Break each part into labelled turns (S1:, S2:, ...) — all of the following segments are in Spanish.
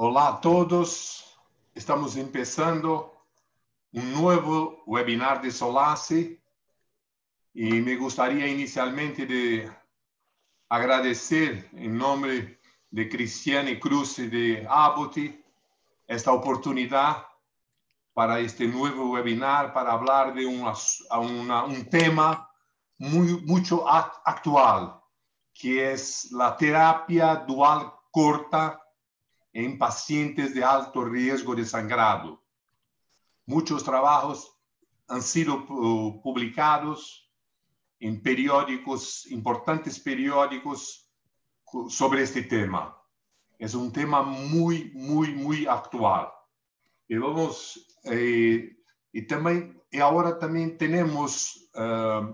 S1: Hola a todos. Estamos empezando un nuevo webinar de Solace y me gustaría inicialmente de agradecer en nombre de Cristiane Cruz de Aboti esta oportunidad para este nuevo webinar para hablar de un tema muy mucho actual que es la terapia dual corta en pacientes de alto riesgo de sangrado. Muchos trabajos han sido eh, publicados en periódicos, importantes periódicos sobre este tema. Es un tema muy, muy, muy actual. Y vamos, eh, y también, y ahora también tenemos uh,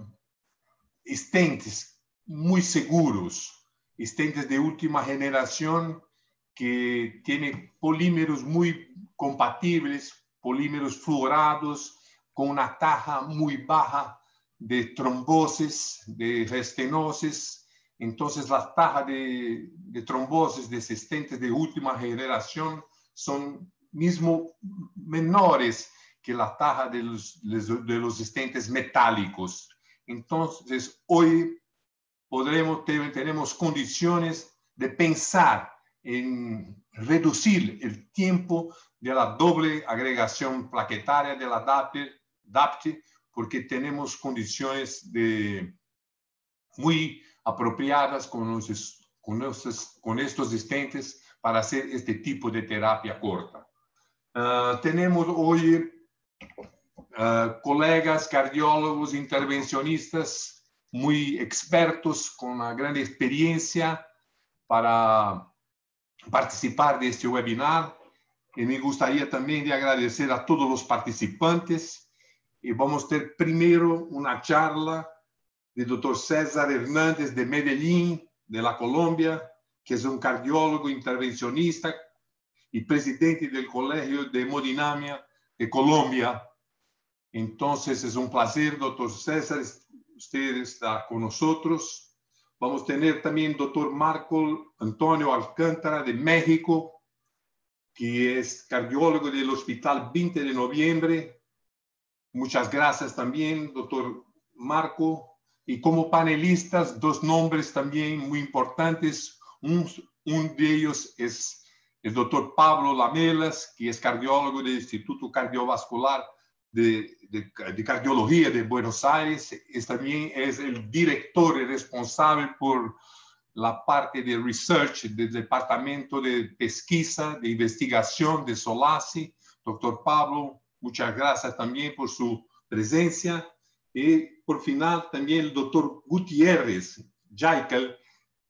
S1: estentes muy seguros, estentes de última generación que tiene polímeros muy compatibles, polímeros fluorados, con una taja muy baja de trombosis, de restenosis. Entonces, la taja de, de trombosis de última generación son mismo menores que la taja de los, de estentes metálicos. Entonces, hoy podremos, tenemos condiciones de pensar en reducir el tiempo de la doble agregación plaquetaria de la DAPT, porque tenemos condiciones de, muy apropiadas con, con, con estos estentes para hacer este tipo de terapia corta. Ah, tenemos hoy ah, colegas cardiólogos, intervencionistas muy expertos con una gran experiencia para participar de este webinar. y me gustaría también de agradecer a todos los participantes. Y vamos a tener primero una charla de doctor César Hernández de Medellín, de la Colombia, que es un cardiólogo intervencionista y presidente del Colegio de Hemodinamia de Colombia. Entonces es un placer, doctor César, usted está con nosotros. Vamos a tener también doctor Marco Antonio Alcántara de México, que es cardiólogo del Hospital 20 de Noviembre. Muchas gracias también, doctor Marco. Y como panelistas, dos nombres también muy importantes. Un, de ellos es el doctor Pablo Lamelas, que es cardiólogo del Instituto Cardiovascular de, de, Cardiología de Buenos Aires, es, también es el director responsable por la parte de research del Departamento de Pesquisa, de Investigación de Solace. Doctor Pablo, muchas gracias también por su presencia. Y por final, también el doctor Gutiérrez Jaikel,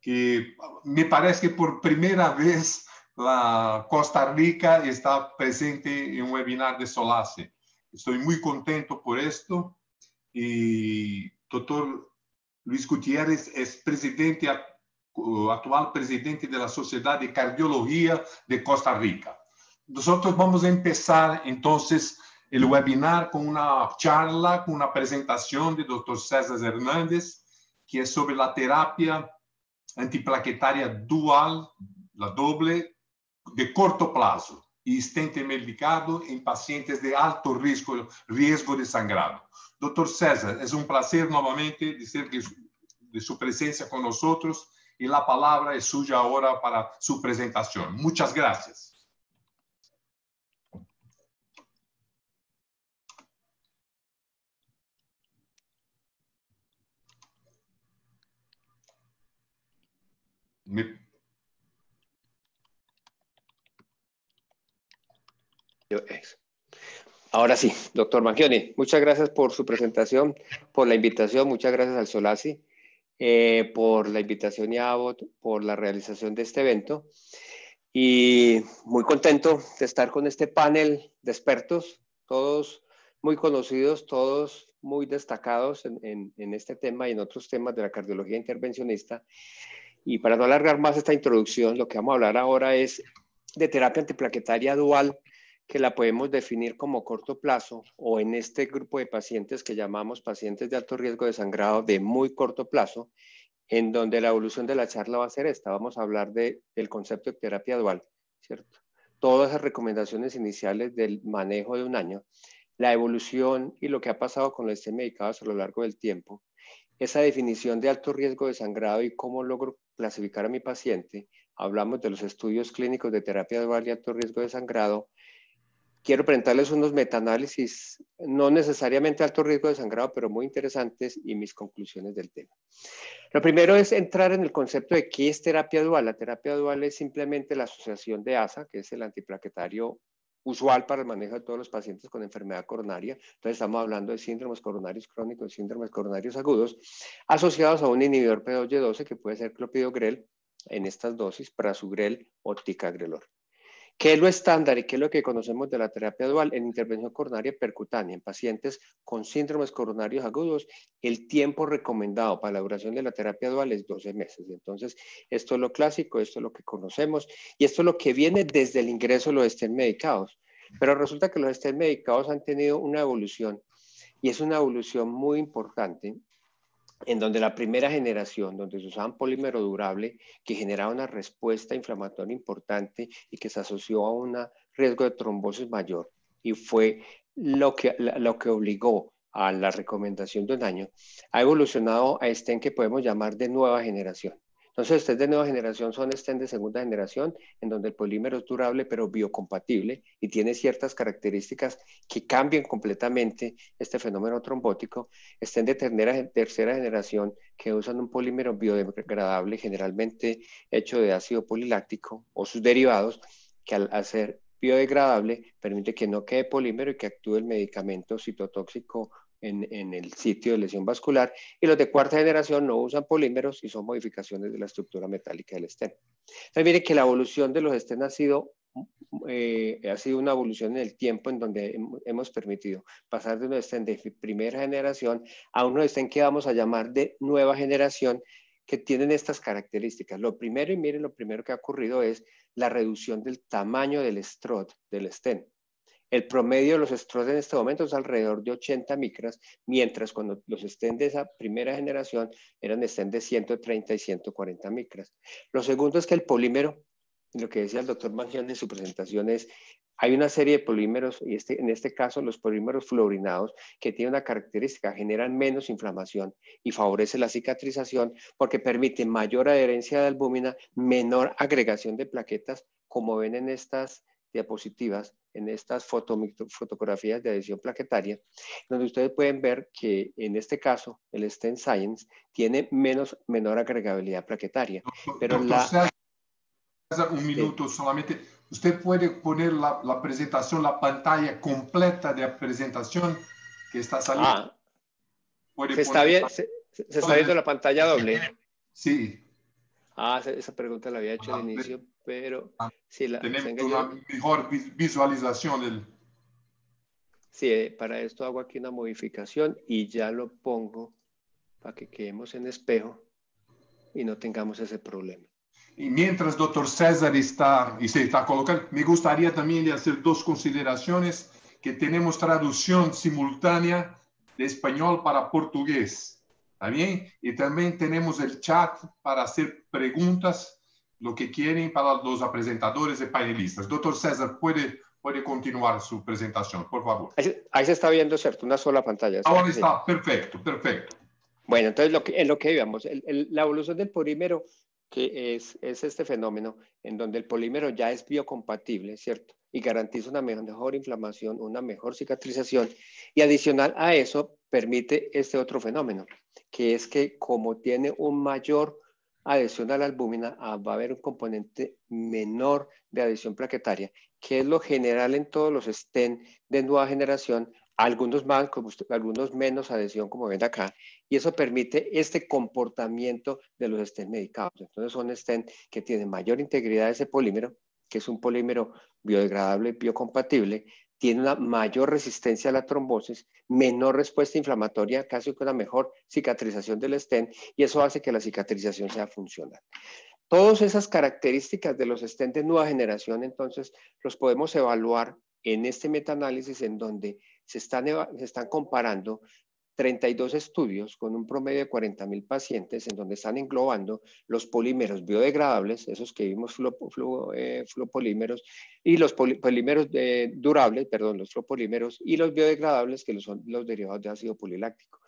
S1: que me parece que por primera vez la Costa Rica está presente en un webinar de Solace. Estoy muy contento por esto y doctor Luis Gutiérrez es presidente, actual presidente de la Sociedad de Cardiología de Costa Rica. Nosotros vamos a empezar entonces el webinar con una charla, con una presentación de doctor César Hernández, que es sobre la terapia antiplaquetaria dual, la doble, de corto plazo y estente medicado en em pacientes de alto riesgo, riesgo de sangrado. Doctor César, es un um placer nuevamente decir que de su presencia con nosotros y e la palabra es suya ahora para su presentación. Muchas gracias.
S2: Eh, ahora sí, doctor Mangione, muchas gracias por su presentación, por la invitación, muchas gracias al Solasi eh, por la invitación y a Abbott por la realización de este evento. Y muy contento de estar con este panel de expertos, todos muy conocidos, todos muy destacados en este tema y en otros temas de la cardiología intervencionista. Y para no alargar más esta introducción, lo que vamos a hablar ahora es de terapia antiplaquetaria dual que la podemos definir como corto plazo o en este grupo de pacientes que llamamos pacientes de alto riesgo de sangrado de muy corto plazo, en donde la evolución de la charla va a ser esta. Vamos a hablar de, del concepto de terapia dual, ¿cierto? Todas las recomendaciones iniciales del manejo de un año, la evolución y lo que ha pasado con este medicados a lo largo del tiempo, esa definición de alto riesgo de sangrado y cómo logro clasificar a mi paciente. Hablamos de los estudios clínicos de terapia dual y alto riesgo de sangrado, quiero presentarles unos metaanálisis, no necesariamente alto riesgo de sangrado, pero muy interesantes y mis conclusiones del tema. Lo primero es entrar en el concepto de qué es terapia dual. La terapia dual es simplemente la asociación de ASA, que es el antiplaquetario usual para el manejo de todos los pacientes con enfermedad coronaria. Entonces estamos hablando de síndromes coronarios crónicos, síndromes coronarios agudos, asociados a un inhibidor P2Y12 que puede ser clopidogrel en estas dosis, prasugrel o ticagrelor. ¿Qué es lo estándar y qué es lo que conocemos de la terapia dual en intervención coronaria percutánea en pacientes con síndromes coronarios agudos? El tiempo recomendado para la duración de la terapia dual es 12 meses. Entonces, esto es lo clásico, esto es lo que conocemos y esto es lo que viene desde el ingreso de los estén medicados. Pero resulta que los estén medicados han tenido una evolución y es una evolución muy importante en donde la primera generación, donde se usaban polímero durable, que generaba una respuesta inflamatoria importante y que se asoció a un riesgo de trombosis mayor, y fue lo que, lo que obligó a la recomendación de un año, ha evolucionado a este en que podemos llamar de nueva generación. Entonces, estén de nueva generación son estén de segunda generación, en donde el polímero es durable pero biocompatible y tiene ciertas características que cambian completamente este fenómeno trombótico. Estén de tercera generación que usan un polímero biodegradable, generalmente hecho de ácido poliláctico o sus derivados, que al ser biodegradable permite que no quede polímero y que actúe el medicamento citotóxico en, el sitio de lesión vascular, y los de cuarta generación no usan polímeros y son modificaciones de la estructura metálica del estén. Entonces, mire que la evolución de los estén ha sido, eh, ha sido una evolución en el tiempo en donde hemos permitido pasar de un estén de primera generación a un estén que vamos a llamar de nueva generación, que tienen estas características. Lo primero, y miren, lo primero que ha ocurrido es la reducción del tamaño del estrot del estén. El promedio de los estrés en este momento es alrededor de 80 micras, mientras cuando los estén de esa primera generación eran estén de 130 y 140 micras. Lo segundo es que el polímero, lo que decía el doctor Mangione en su presentación es, hay una serie de polímeros, y este, en este caso los polímeros fluorinados, que tienen una característica, generan menos inflamación y favorece la cicatrización porque permiten mayor adherencia de albúmina, menor agregación de plaquetas, como ven en estas diapositivas, en estas fotografías de adhesión plaquetaria, donde ustedes pueden ver que en este caso el Stent Science tiene menos, menor agregabilidad plaquetaria. pero
S1: un minuto solamente. Usted puede poner la, la, presentación, la pantalla completa de la presentación que está saliendo. Ah,
S2: se, está bien, se, está viendo la pantalla doble. Sí. Ah, esa pregunta la había hecho al inicio pero ah, la, tenemos
S1: una mejor visualización del...
S2: Sí, eh, para esto hago aquí una modificación y ya lo pongo para que quedemos en espejo
S1: y no tengamos ese problema. Y mientras doctor César está y se está colocando, me gustaría también hacer dos consideraciones que tenemos traducción simultánea de español para portugués. También Y también tenemos el chat para hacer preguntas lo que quieren para los presentadores y e panelistas. Doctor César, puede, puede continuar su presentación, por favor.
S2: Ahí, se está viendo, ¿cierto? Una sola pantalla. Ahora está,
S1: perfecto, perfecto. Bueno, entonces lo que, es lo que la evolución
S2: del polímero, que es, es este fenómeno en donde el polímero ya es biocompatible, ¿cierto? Y garantiza una mejor inflamación, una mejor cicatrización. Y adicional a eso, permite este otro fenómeno, que es que como tiene un mayor adhesión a la albúmina, ah, va a haber un componente menor de adhesión plaquetaria, que es lo general en todos los stent de nueva generación, algunos más, algunos menos adhesión, como ven acá, y eso permite este comportamiento de los stent medicados. Entonces son stent que tienen mayor integridad de ese polímero, que es un polímero biodegradable, biocompatible, tiene una mayor resistencia a la trombosis, menor respuesta inflamatoria, casi con una mejor cicatrización del estén, y eso hace que la cicatrización sea funcional. Todas esas características de los estén de nueva generación, entonces, los podemos evaluar en este metaanálisis en donde se están comparando 32 estudios con un promedio de 40.000 pacientes en donde están englobando los polímeros biodegradables, esos que vimos flu, eh, flopolímeros, y los polímeros de durables, perdón, los flopolímeros, y los biodegradables que son los derivados de ácido poliláctico.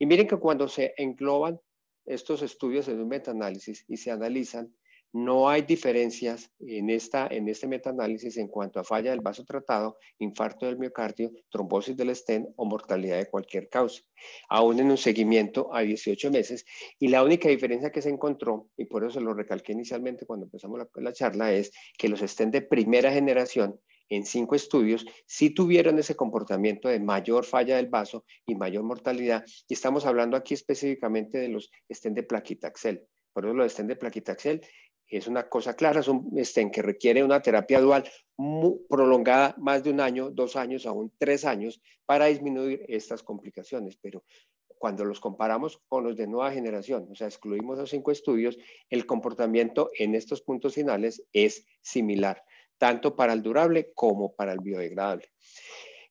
S2: Y miren que cuando se engloban estos estudios en un metaanálisis y se analizan no hay diferencias en, esta, en este metaanálisis en cuanto a falla del vaso tratado, infarto del miocardio, trombosis del estén o mortalidad de cualquier causa, aún en un seguimiento a 18 meses. Y la única diferencia que se encontró, y por eso se lo recalqué inicialmente cuando empezamos la, la charla, es que los estén de primera generación en cinco estudios, sí tuvieron ese comportamiento de mayor falla del vaso y mayor mortalidad. Y estamos hablando aquí específicamente de los estén de plaquitaxel. Por eso los estén de plaquitaxel es una cosa clara, son, un este, en que requiere una terapia dual prolongada más de un año, dos años, aún tres años, para disminuir estas complicaciones. Pero cuando los comparamos con los de nueva generación, o sea, excluimos los cinco estudios, el comportamiento en estos puntos finales es similar, tanto para el durable como para el biodegradable.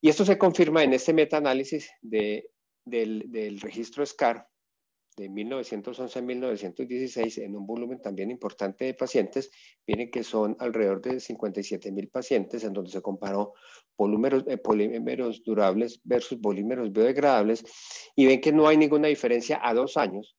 S2: Y esto se confirma en este metaanálisis de, del registro SCAR, de 1911 a 1916 en un volumen también importante de pacientes. Miren que son alrededor de 57 mil pacientes en donde se comparó polímeros, eh, polímeros durables versus polímeros biodegradables y ven que no hay ninguna diferencia a dos años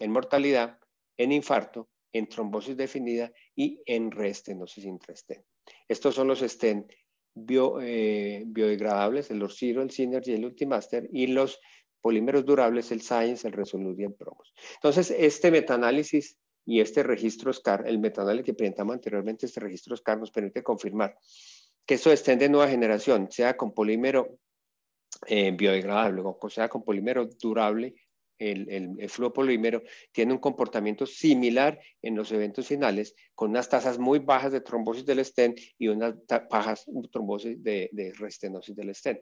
S2: en mortalidad, en infarto, en trombosis definida y en reestenosis intraestén. Estos son los estén bio, eh, biodegradables, el Orciro, el y el Ultimaster y los polímeros durables, el Science, el Resolute y el Promos. Entonces, este metaanálisis y este registro SCAR, el metaanálisis que presentamos anteriormente, este registro SCAR nos permite confirmar que eso estén de nueva generación, sea con polímero eh, biodegradable o sea con polímero durable, el, el, flujo polímero tiene un comportamiento similar en los eventos finales, con unas tasas muy bajas de trombosis del estén y unas bajas trombosis de, de restenosis del estén.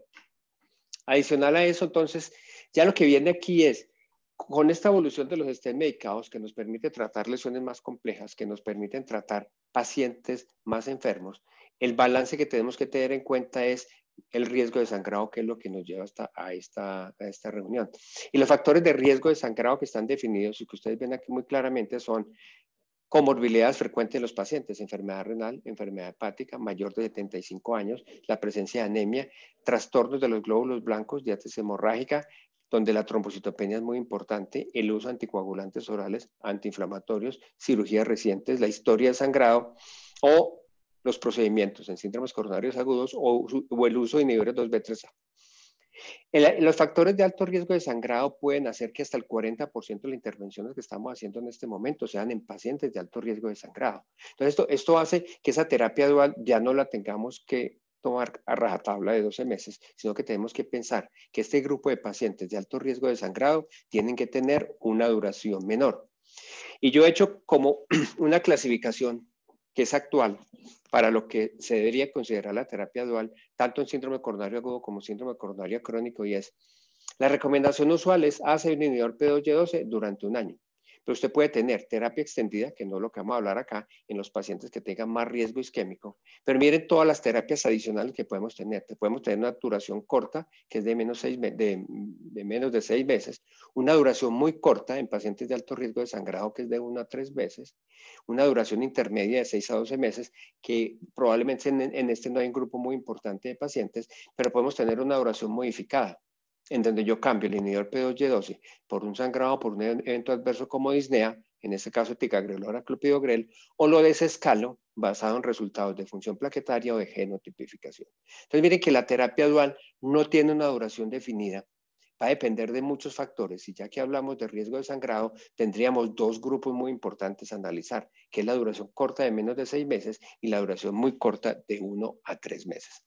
S2: Adicional a eso, entonces, ya lo que viene aquí es, con esta evolución de los estén medicados que nos permite tratar lesiones más complejas, que nos permiten tratar pacientes más enfermos, el balance que tenemos que tener en cuenta es el riesgo de sangrado, que es lo que nos lleva hasta a esta, esta reunión. Y los factores de riesgo de sangrado que están definidos y que ustedes ven aquí muy claramente son Comorbilidades frecuentes en los pacientes, enfermedad renal, enfermedad hepática, mayor de 75 años, la presencia de anemia, trastornos de los glóbulos blancos, diátesis hemorrágica, donde la trombocitopenia es muy importante, el uso de anticoagulantes orales, antiinflamatorios, cirugías recientes, la historia de sangrado o los procedimientos en síndromes coronarios agudos o, o el uso de inhibidores 2B3A. Eh, los factores de alto riesgo de sangrado pueden hacer que hasta el 40% de las intervenciones que estamos haciendo en este momento sean en pacientes de alto riesgo de sangrado. Entonces, esto, esto hace que esa terapia dual ya no la tengamos que tomar a rajatabla de 12 meses, sino que tenemos que pensar que este grupo de pacientes de alto riesgo de sangrado tienen que tener una duración menor. Y yo he hecho como una clasificación que es actual para lo que se debería considerar la terapia dual, tanto en síndrome coronario agudo como síndrome coronario crónico, y es la recomendación usual es un inhibidor P2Y12 durante un año. Pero usted puede tener terapia extendida, que no es lo que vamos a hablar acá, en los pacientes que tengan más riesgo isquémico. Pero miren todas las terapias adicionales que podemos tener. Podemos tener una duración corta, que es de menos, de, seis meses. Una duración muy corta en pacientes de alto riesgo de sangrado, que es de una a tres veces. Una duración intermedia de seis a doce meses, que probablemente en este no hay un grupo muy importante de pacientes, pero podemos tener una duración modificada en donde yo cambio el inhibidor P2Y12 por un sangrado, por un e-, evento adverso como disnea, en este caso ticagrel o clopidogrel, o lo desescalo basado en resultados de función plaquetaria o de genotipificación. Entonces miren que la terapia dual no tiene una duración definida, va a depender de muchos factores y ya que hablamos de riesgo de sangrado, tendríamos dos grupos muy importantes a analizar, que es la duración corta de menos de seis meses y la duración muy corta de uno a tres meses.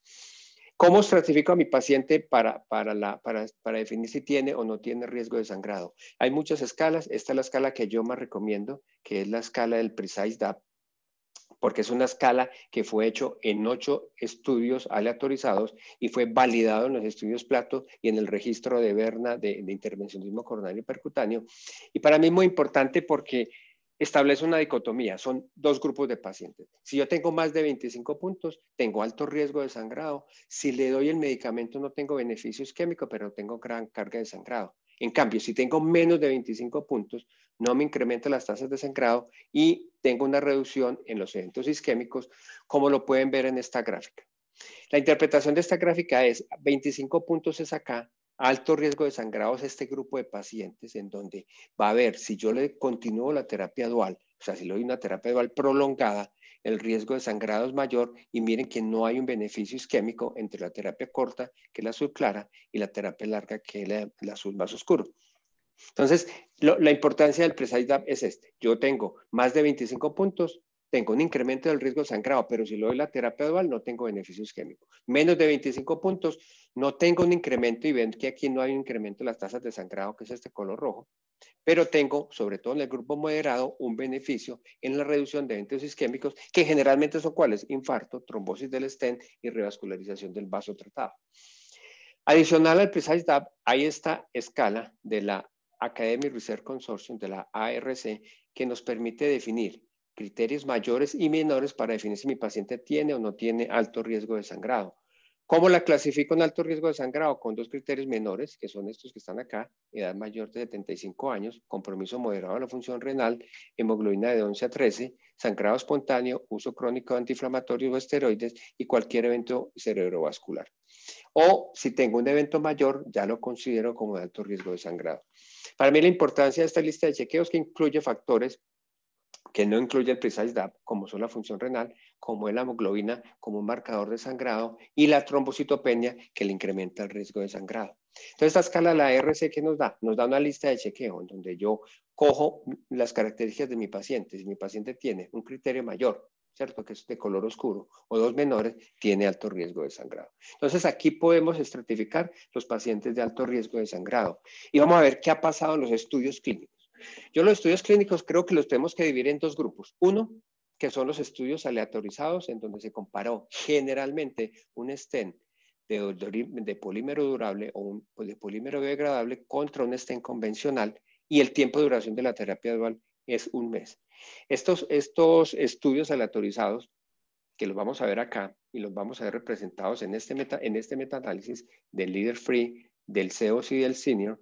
S2: ¿Cómo estratifico a mi paciente para, para, la, para, para, definir si tiene o no tiene riesgo de sangrado? Hay muchas escalas. Esta es la escala que yo más recomiendo, que es la escala del Precise DAP, porque es una escala que fue hecho en ocho estudios aleatorizados y fue validado en los estudios Plato y en el registro de Berna de, intervencionismo coronario percutáneo. Y para mí es muy importante porque establece una dicotomía, son dos grupos de pacientes. Si yo tengo más de 25 puntos, tengo alto riesgo de sangrado. Si le doy el medicamento, no tengo beneficio isquémico, pero tengo gran carga de sangrado. En cambio, si tengo menos de 25 puntos, no me incrementa las tasas de sangrado y tengo una reducción en los eventos isquémicos, como lo pueden ver en esta gráfica. La interpretación de esta gráfica es 25 puntos es acá, alto riesgo de sangrados este grupo de pacientes en donde va a haber, si yo le continúo la terapia dual, o sea, si le doy una terapia dual prolongada, el riesgo de sangrado es mayor y miren que no hay un beneficio isquémico entre la terapia corta, que es la azul clara, y la terapia larga, que es la, azul más oscuro. Entonces, la importancia del Precise es este. Yo tengo más de 25 puntos, tengo un incremento del riesgo de sangrado, pero si lo doy la terapia dual no tengo beneficio isquémico. Menos de 25 puntos, no tengo un incremento y ven que aquí no hay un incremento en las tasas de sangrado, que es este color rojo, pero tengo, sobre todo en el grupo moderado, un beneficio en la reducción de eventos isquémicos, que generalmente son cuáles? Infarto, trombosis del stent y revascularización del vaso tratado. Adicional al Precise DAP, hay esta escala de la Academy Research Consortium, de la ARC, que nos permite definir criterios mayores y menores para definir si mi paciente tiene o no tiene alto riesgo de sangrado. ¿Cómo la clasifico en alto riesgo de sangrado? Con dos criterios menores, que son estos que están acá, edad mayor de 75 años, compromiso moderado a la función renal, hemoglobina de 11 a 13, sangrado espontáneo, uso crónico de antiinflamatorios o esteroides y cualquier evento cerebrovascular. O si tengo un evento mayor, ya lo considero como de alto riesgo de sangrado. Para mí la importancia de esta lista de chequeos que incluye factores que no incluye el precise DAP, como son la función renal, como es la hemoglobina, como un marcador de sangrado, y la trombocitopenia, que le incrementa el riesgo de sangrado. Entonces, esta escala, la RC, que nos da? Nos da una lista de chequeo en donde yo cojo las características de mi paciente. Si mi paciente tiene un criterio mayor, ¿cierto? Que es de color oscuro, o dos menores, tiene alto riesgo de sangrado. Entonces, aquí podemos estratificar los pacientes de alto riesgo de sangrado. Y vamos a ver qué ha pasado en los estudios clínicos. Yo los estudios clínicos creo que los tenemos que dividir en dos grupos. Uno, que son los estudios aleatorizados en donde se comparó generalmente un stent de, polímero durable o un, pues, de polímero biodegradable contra un stent convencional y el tiempo de duración de la terapia dual es un mes. Estos, estos estudios aleatorizados, que los vamos a ver acá y los vamos a ver representados en este, meta, en este metaanálisis del Leader Free, del CEOS y del Senior,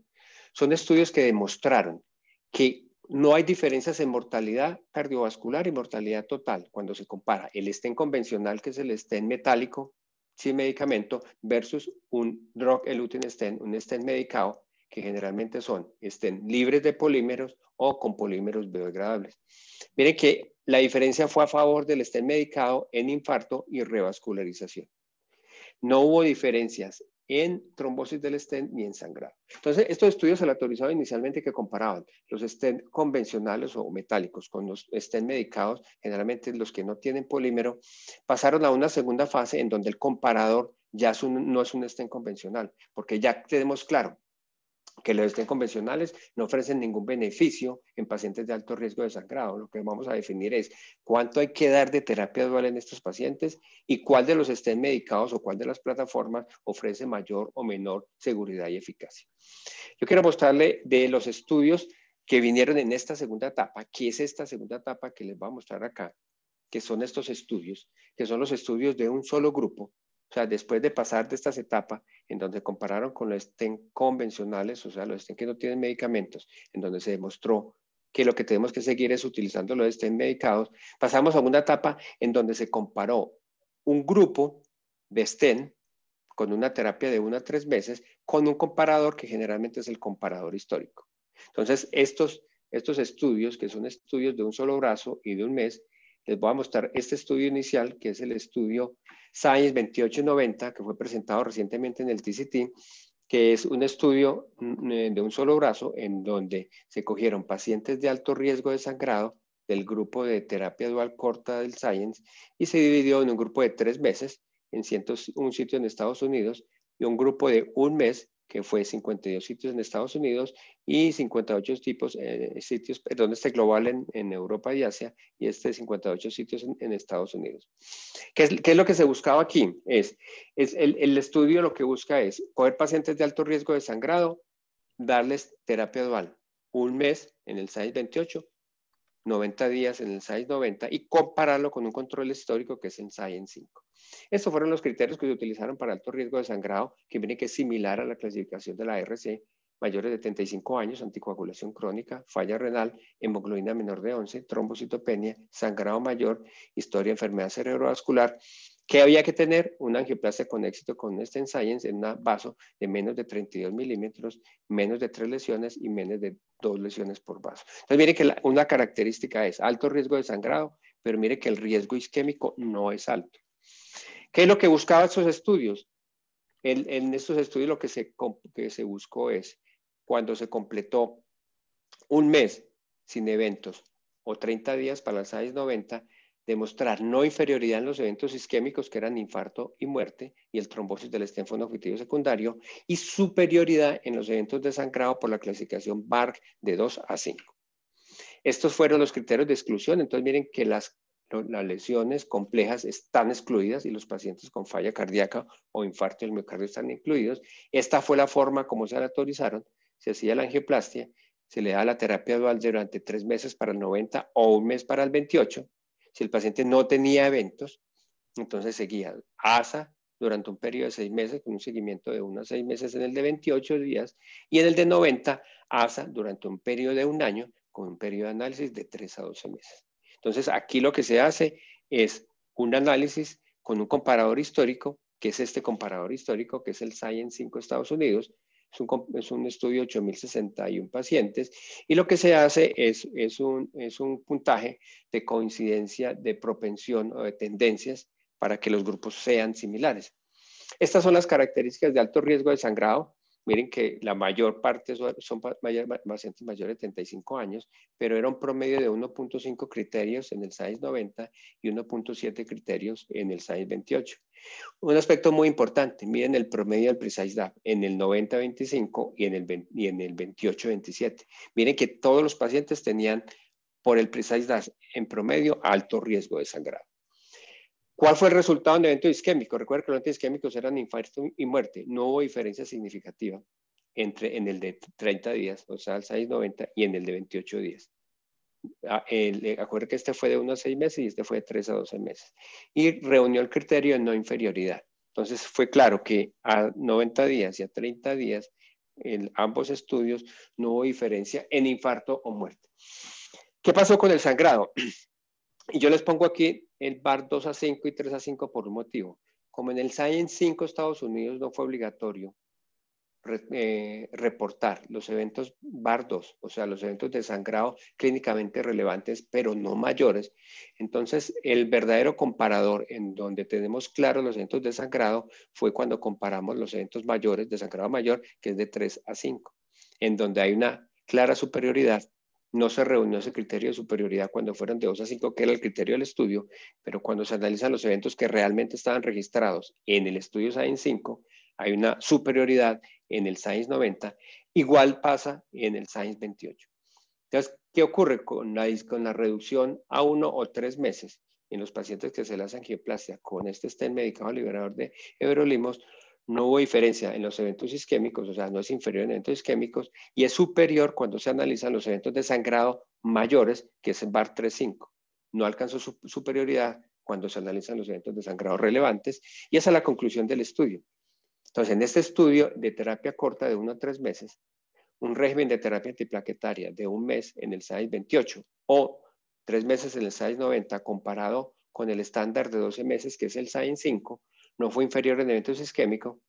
S2: son estudios que demostraron que no hay diferencias en mortalidad cardiovascular y mortalidad total cuando se compara el estén convencional, que es el estén metálico sin medicamento, versus un drug eluting stent, un estén medicado, que generalmente son estén libres de polímeros o con polímeros biodegradables. Miren que la diferencia fue a favor del estén medicado en infarto y revascularización. No hubo diferencias en trombosis del stent ni en sangrado. Entonces, estos estudios se aleatorizados inicialmente que comparaban los stent convencionales o metálicos con los stent medicados, generalmente los que no tienen polímero, pasaron a una segunda fase en donde el comparador ya no es un stent convencional, porque ya tenemos claro que los estén convencionales no ofrecen ningún beneficio en pacientes de alto riesgo de sangrado. Lo que vamos a definir es cuánto hay que dar de terapia dual en estos pacientes y cuál de los estén medicados o cuál de las plataformas ofrece mayor o menor seguridad y eficacia. Yo quiero mostrarle de los estudios que vinieron en esta segunda etapa. que es esta segunda etapa que les voy a mostrar acá? Que son estos estudios, que son los estudios de un solo grupo. O sea, después de pasar de estas etapas, en donde compararon con los estén convencionales, o sea, los estén que no tienen medicamentos, en donde se demostró que lo que tenemos que seguir es utilizando los estén medicados, pasamos a una etapa en donde se comparó un grupo de estén con una terapia de una a tres meses con un comparador que generalmente es el comparador histórico. Entonces, estos, estos estudios, que son estudios de un solo brazo y de un mes, les voy a mostrar este estudio inicial, que es el estudio Science 2890, que fue presentado recientemente en el TCT, que es un estudio mm, eh, de un solo brazo en donde se cogieron pacientes de alto riesgo de sangrado del grupo de terapia dual corta del Science y se dividió en un grupo de tres meses en un sitio en Estados Unidos y un grupo de un mes que fue 52 sitios en Estados Unidos y 58 tipos, eh, sitios, perdón, eh, este global en, Europa y Asia y este 58 sitios en, Estados Unidos. ¿Qué es, lo que se buscaba aquí? Es, es el, el, estudio lo que busca es coger pacientes de alto riesgo de sangrado, darles terapia dual un mes en el SAIS 28 90 días en el SAIS 90 y compararlo con un control histórico que es el en 5. Estos fueron los criterios que se utilizaron para alto riesgo de sangrado, que viene que es similar a la clasificación de la RC, mayores de 35 años, anticoagulación crónica, falla renal, hemoglobina menor de 11, trombocitopenia, sangrado mayor, historia de enfermedad cerebrovascular que había que tener una angioplastia con éxito con este Science en un vaso de menos de 32 milímetros, menos de tres lesiones y menos de dos lesiones por vaso. Entonces, mire que una característica es alto riesgo de sangrado, pero mire que el riesgo isquémico no es alto. ¿Qué es lo que buscaba esos estudios? en estos estudios lo que se, se buscó es cuando se completó un mes sin eventos o 30 días para las AIS 90, demostrar no inferioridad en los eventos isquémicos que eran infarto y muerte y el trombosis del esténfono objetivo secundario y superioridad en los eventos de por la clasificación BARC de 2 a 5. Estos fueron los criterios de exclusión, entonces miren que las, lesiones complejas están excluidas y los pacientes con falla cardíaca o infarto del miocardio están incluidos. Esta fue la forma como se autorizaron, se hacía la angioplastia, se le da la terapia dual durante tres meses para el 90 o un mes para el 28 si el paciente no tenía eventos, entonces seguía ASA durante un periodo de seis meses, con un seguimiento de a seis meses en el de 28 días, y en el de 90, ASA durante un periodo de un año, con un periodo de análisis de 3 a 12 meses. Entonces, aquí lo que se hace es un análisis con un comparador histórico, que es este comparador histórico, que es el Science 5 Estados Unidos, es un, es un estudio de 8.061 pacientes y lo que se hace es, es, un, es un puntaje de coincidencia de propensión o de tendencias para que los grupos sean similares. Estas son las características de alto riesgo de sangrado, Miren que la mayor parte son, pacientes mayores de 35 años, pero era un promedio de 1.5 criterios en el SAIS 90 y 1.7 criterios en el SAIS 28. Un aspecto muy importante, miren el promedio del PRESAIS DAP en el 90-25 y en el, y en el 28-27. Miren que todos los pacientes tenían por el PRESAIS DAP en promedio alto riesgo de sangrado. ¿Cuál fue el resultado en el evento isquémico? Recuerda que los eventos isquémicos eran infarto y muerte. No hubo diferencia significativa entre, en el de 30 días, o sea, el 690, y en el de 28 días. Ah, eh, acuérdate que este fue de 1 a 6 meses y este fue de 3 a 12 meses. Y reunió el criterio de no inferioridad. Entonces fue claro que a 90 días y a 30 días, en ambos estudios, no hubo diferencia en infarto o muerte. ¿Qué pasó con el sangrado? Y yo les pongo aquí el bar 2 a 5 y 3 a 5 por un motivo. Como en el Science 5 Estados Unidos no fue obligatorio eh, reportar los eventos bar 2, o sea, los eventos de sangrado clínicamente relevantes, pero no mayores. Entonces, el verdadero comparador en donde tenemos claro los eventos de sangrado fue cuando comparamos los eventos mayores de sangrado mayor, que es de 3 a 5, en donde hay una clara superioridad no se reunió ese criterio de superioridad cuando fueron de 2 a 5, que era el criterio del estudio, pero cuando se analizan los eventos que realmente estaban registrados en el estudio Science 5, hay una superioridad en el Science 90, igual pasa en el Science 28. Entonces, ¿qué ocurre con la, con la reducción a uno o tres meses en los pacientes que se les hacen angioplastia con este estén medicado liberador de everolimus? no hubo diferencia en los eventos isquémicos, o sea, no es inferior en eventos isquémicos y es superior cuando se analizan los eventos de sangrado mayores, que es el BAR 3.5. No alcanzó su superioridad cuando se analizan los eventos de sangrado relevantes y esa es la conclusión del estudio. Entonces, en este estudio de terapia corta de 1 a tres meses, un régimen de terapia antiplaquetaria de un mes en el SAIS 28 o tres meses en el SAIS 90 comparado con el estándar de 12 meses que es el sais 5, no fue inferior en eventos isquémico,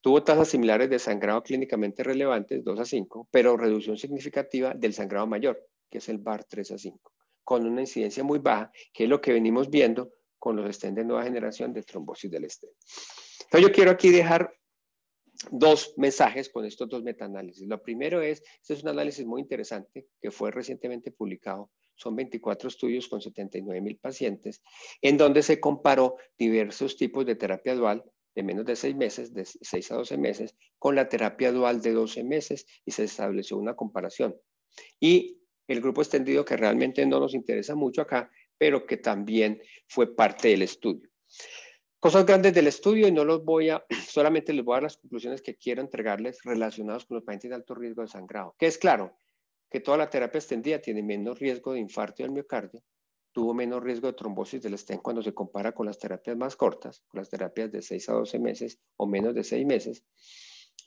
S2: tuvo tasas similares de sangrado clínicamente relevantes, 2 a 5, pero reducción significativa del sangrado mayor, que es el BAR 3 a 5, con una incidencia muy baja, que es lo que venimos viendo con los estén de nueva generación de trombosis del estén. Entonces yo quiero aquí dejar dos mensajes con estos dos metaanálisis. Lo primero es, este es un análisis muy interesante que fue recientemente publicado son 24 estudios con 79 mil pacientes, en donde se comparó diversos tipos de terapia dual de menos de 6 meses, de 6 a 12 meses, con la terapia dual de 12 meses y se estableció una comparación. Y el grupo extendido que realmente no nos interesa mucho acá, pero que también fue parte del estudio. Cosas grandes del estudio y no los voy a, solamente les voy a dar las conclusiones que quiero entregarles relacionadas con los pacientes de alto riesgo de sangrado, que es claro, que toda la terapia extendida tiene menos riesgo de infarto del miocardio, tuvo menos riesgo de trombosis del estén cuando se compara con las terapias más cortas, con las terapias de 6 a 12 meses o menos de 6 meses.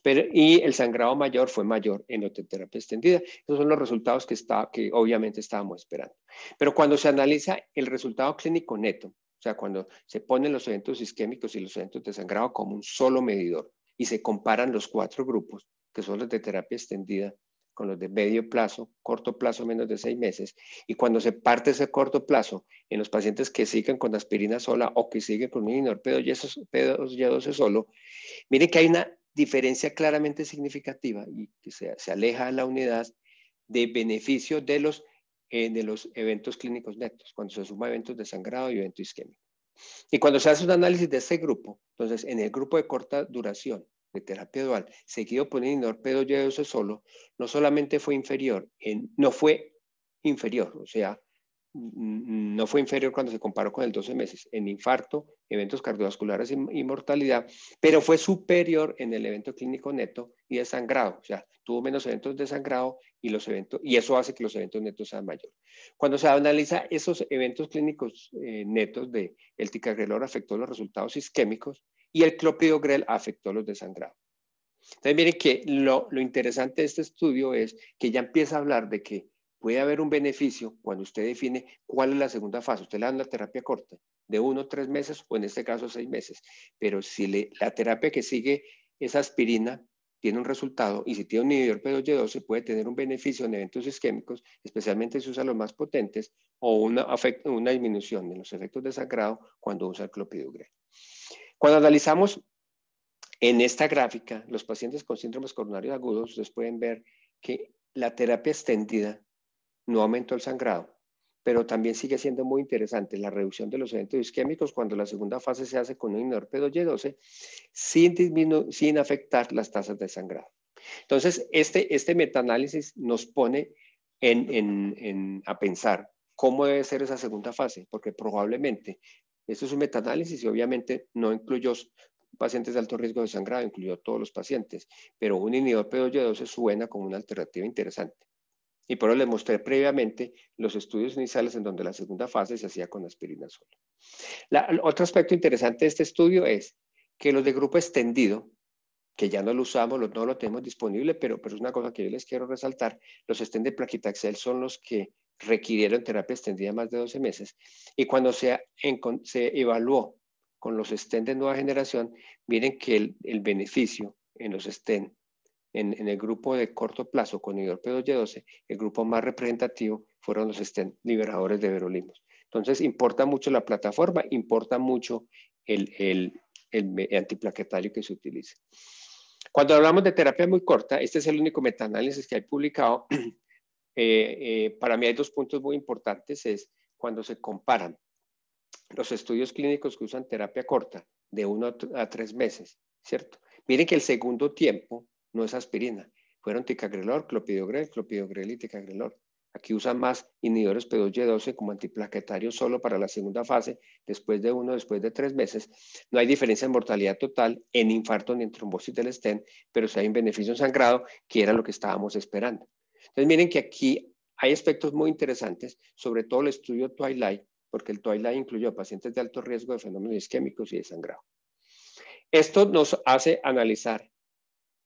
S2: Pero, y el sangrado mayor fue mayor en la terapia extendida. Esos son los resultados que, está, que obviamente estábamos esperando. Pero cuando se analiza el resultado clínico neto, o sea, cuando se ponen los eventos isquémicos y los eventos de sangrado como un solo medidor y se comparan los cuatro grupos, que son los de terapia extendida, con los de medio plazo, corto plazo, menos de seis meses. Y cuando se parte ese corto plazo en los pacientes que siguen con aspirina sola o que siguen con un inhibidor P2Y12 solo, miren que hay una diferencia claramente significativa y que se, aleja la unidad de beneficio de los, eh, de los eventos clínicos netos, cuando se suma eventos de sangrado y evento isquémico. Y cuando se hace un análisis de ese grupo, entonces en el grupo de corta duración, de terapia dual, seguido por el inorpedo yo solo, no solamente fue inferior, no fue inferior, o sea, no fue inferior cuando se comparó con el 12 meses en infarto, eventos cardiovasculares y mortalidad, pero fue superior en el evento clínico neto y de sangrado, o sea, tuvo menos eventos de sangrado y los eventos y eso hace que los eventos netos sean mayores. Cuando se analiza esos eventos clínicos eh, netos de el ticagrelor afectó los resultados isquémicos, y el clopidogrel afectó los desangrados. Entonces, miren que lo, interesante de este estudio es que ya empieza a hablar de que puede haber un beneficio cuando usted define cuál es la segunda fase. Usted le da una terapia corta, de uno tres meses, o en este caso seis meses. Pero si le, la terapia que sigue es aspirina, tiene un resultado, y si tiene un inhibidor P2Y12, puede tener un beneficio en eventos isquémicos, especialmente si usa los más potentes, o una, una disminución en los efectos de cuando usa el clopidogrel. Cuando analizamos en esta gráfica los pacientes con síndromes coronarios agudos, ustedes pueden ver que la terapia extendida no aumentó el sangrado, pero también sigue siendo muy interesante la reducción de los eventos isquémicos cuando la segunda fase se hace con un inhibidor 2 y 12 sin, sin afectar las tasas de sangrado. Entonces, este, este metaanálisis nos pone a pensar cómo debe ser esa segunda fase, porque probablemente esto es un metanálisis y obviamente no incluyó pacientes de alto riesgo de sangrado, incluyó todos los pacientes, pero un inhibidor P2Y12 suena como una alternativa interesante. Y por eso les mostré previamente los estudios iniciales en donde la segunda fase se hacía con aspirina sola. otro aspecto interesante de este estudio es que los de grupo extendido, que ya no lo usamos, no lo tenemos disponible, pero, pero es una cosa que yo les quiero resaltar, los estén de plaquitaxel son los que requirieron terapia extendida más de 12 meses y cuando se, se evaluó con los STEM de nueva generación, miren que el, beneficio en los STEM, en, el grupo de corto plazo con P 2 y 12 el grupo más representativo fueron los STEM liberadores de verolimos. Entonces, importa mucho la plataforma, importa mucho el, el antiplaquetario que se utilice Cuando hablamos de terapia muy corta, este es el único metaanálisis que hay publicado eh, eh, para mí hay dos puntos muy importantes, es cuando se comparan los estudios clínicos que usan terapia corta de uno a tres meses, ¿cierto? Miren que el segundo tiempo no es aspirina, fueron ticagrelor, clopidogrel, clopidogrel y ticagrelor. Aquí usan más inhibidores P2Y12 como antiplaquetarios solo para la segunda fase, después de uno, después de tres meses. No hay diferencia en mortalidad total, en infarto ni en trombosis del estén, pero sí hay un beneficio en sangrado, que era lo que estábamos esperando. Entonces, miren que aquí hay aspectos muy interesantes, sobre todo el estudio Twilight, porque el Twilight incluyó pacientes de alto riesgo de fenómenos isquémicos y de sangrado. Esto nos hace analizar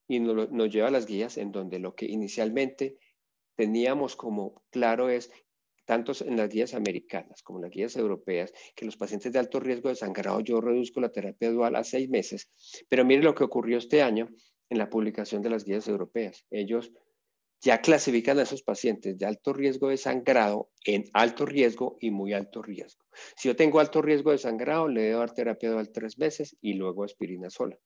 S2: y nos, lleva a las guías en donde lo que inicialmente teníamos como claro es tanto en las guías americanas como en las guías europeas, que los pacientes de alto riesgo de sangrado yo reduzco la terapia dual a seis meses. Pero miren lo que ocurrió este año en la publicación de las guías europeas. Ellos ya clasifican a esos pacientes de alto riesgo de sangrado en alto riesgo y muy alto riesgo. Si yo tengo alto riesgo de sangrado, le debo dar terapia dual tres meses y luego aspirina sola,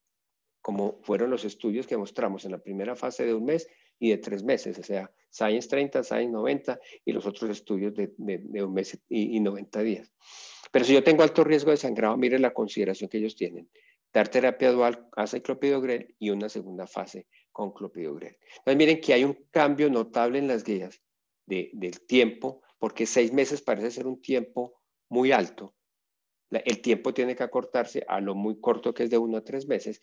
S2: como fueron los estudios que mostramos en la primera fase de un mes y de tres meses, o sea, Science 30, Science 90 y los otros estudios de, un mes y, 90 días. Pero si yo tengo alto riesgo de sangrado, mire la consideración que ellos tienen. Dar terapia dual a ciclopidogrel y una segunda fase con clopidogrel. Entonces miren que hay un cambio notable en las guías del tiempo, porque seis meses parece ser un tiempo muy alto. el tiempo tiene que acortarse a lo muy corto que es de uno a tres meses.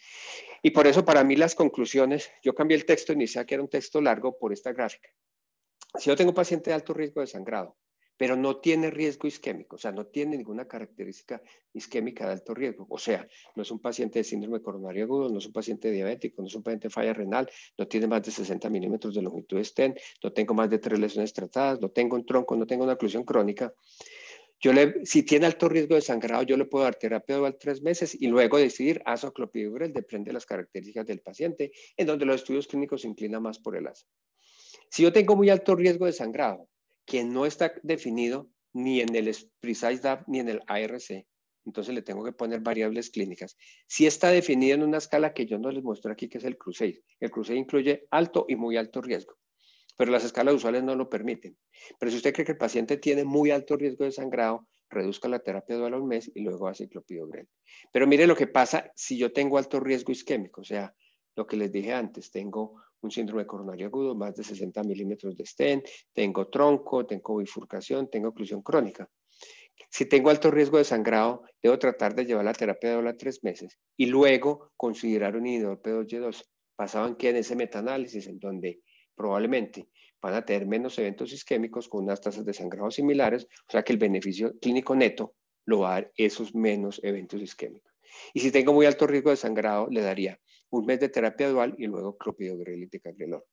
S2: Y por eso para mí las conclusiones, yo cambié el texto inicial que era un texto largo por esta gráfica. Si yo tengo paciente de alto riesgo de sangrado, pero no tiene riesgo isquémico, o sea, no tiene ninguna característica isquémica de alto riesgo. O sea, no es un paciente de síndrome coronario agudo, no es un paciente diabético, no es un paciente de falla renal, no tiene más de 60 milímetros de longitud de estén, no tengo más de tres lesiones tratadas, no tengo un tronco, no tengo una oclusión crónica. Yo le, si tiene alto riesgo de sangrado, yo le puedo dar terapia dual tres meses y luego decidir azoclopidogrel, depende de las características del paciente, en donde los estudios clínicos se inclinan más por el aso. Si yo tengo muy alto riesgo de sangrado, que no está definido ni en el Precise DAP ni en el ARC. Entonces le tengo que poner variables clínicas. Si está definido en una escala que yo no les muestro aquí, que es el CRUSEI. El CRUSEI incluye alto y muy alto riesgo, pero las escalas usuales no lo permiten. Pero si usted cree que el paciente tiene muy alto riesgo de sangrado, reduzca la terapia dual a un mes y luego a ciclopidogrel. Pero mire lo que pasa si yo tengo alto riesgo isquémico, o sea, lo que les dije antes, tengo un síndrome coronario agudo, más de 60 milímetros de estén, tengo tronco, tengo bifurcación, tengo oclusión crónica. Si tengo alto riesgo de sangrado, debo tratar de llevar la terapia de ola tres meses y luego considerar un inhibidor P2Y2. Pasaban que en ese metaanálisis, en donde probablemente van a tener menos eventos isquémicos con unas tasas de sangrado similares, o sea que el beneficio clínico neto lo va a dar esos menos eventos isquémicos. Y si tengo muy alto riesgo de sangrado, le daría un mes de terapia dual y luego de Glenor.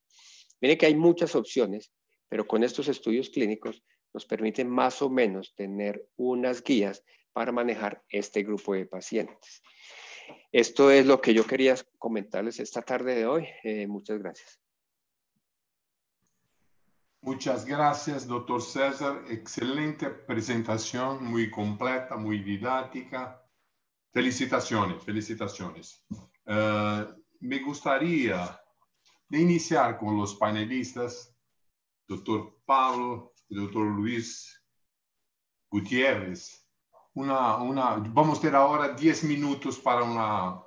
S2: Miren que hay muchas opciones, pero con estos estudios clínicos nos permiten más o menos tener unas guías para manejar este grupo de pacientes. Esto es lo que yo quería comentarles esta tarde de hoy. Eh, muchas gracias.
S1: Muchas gracias, doctor César. Excelente presentación, muy completa, muy didáctica. Felicitaciones, felicitaciones. Eh, me gustaría de iniciar con los panelistas, doctor Pablo y doctor Luis Gutiérrez. Una, vamos a tener ahora 10 minutos para una,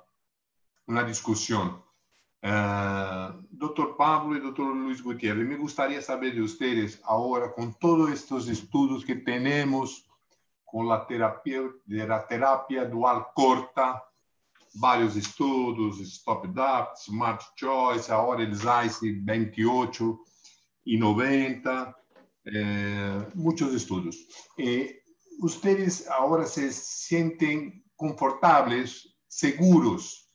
S1: una discusión. Eh, doctor Pablo y doctor Luis Gutiérrez, me gustaría saber de ustedes ahora, con todos estos estudios que tenemos con la terapia, la terapia dual corta, vários estudos, Stop DAP, Smart Choice, agora eles ICE 28 e eh, 90, muitos estudos. E eh, vocês agora se sentem confortáveis, seguros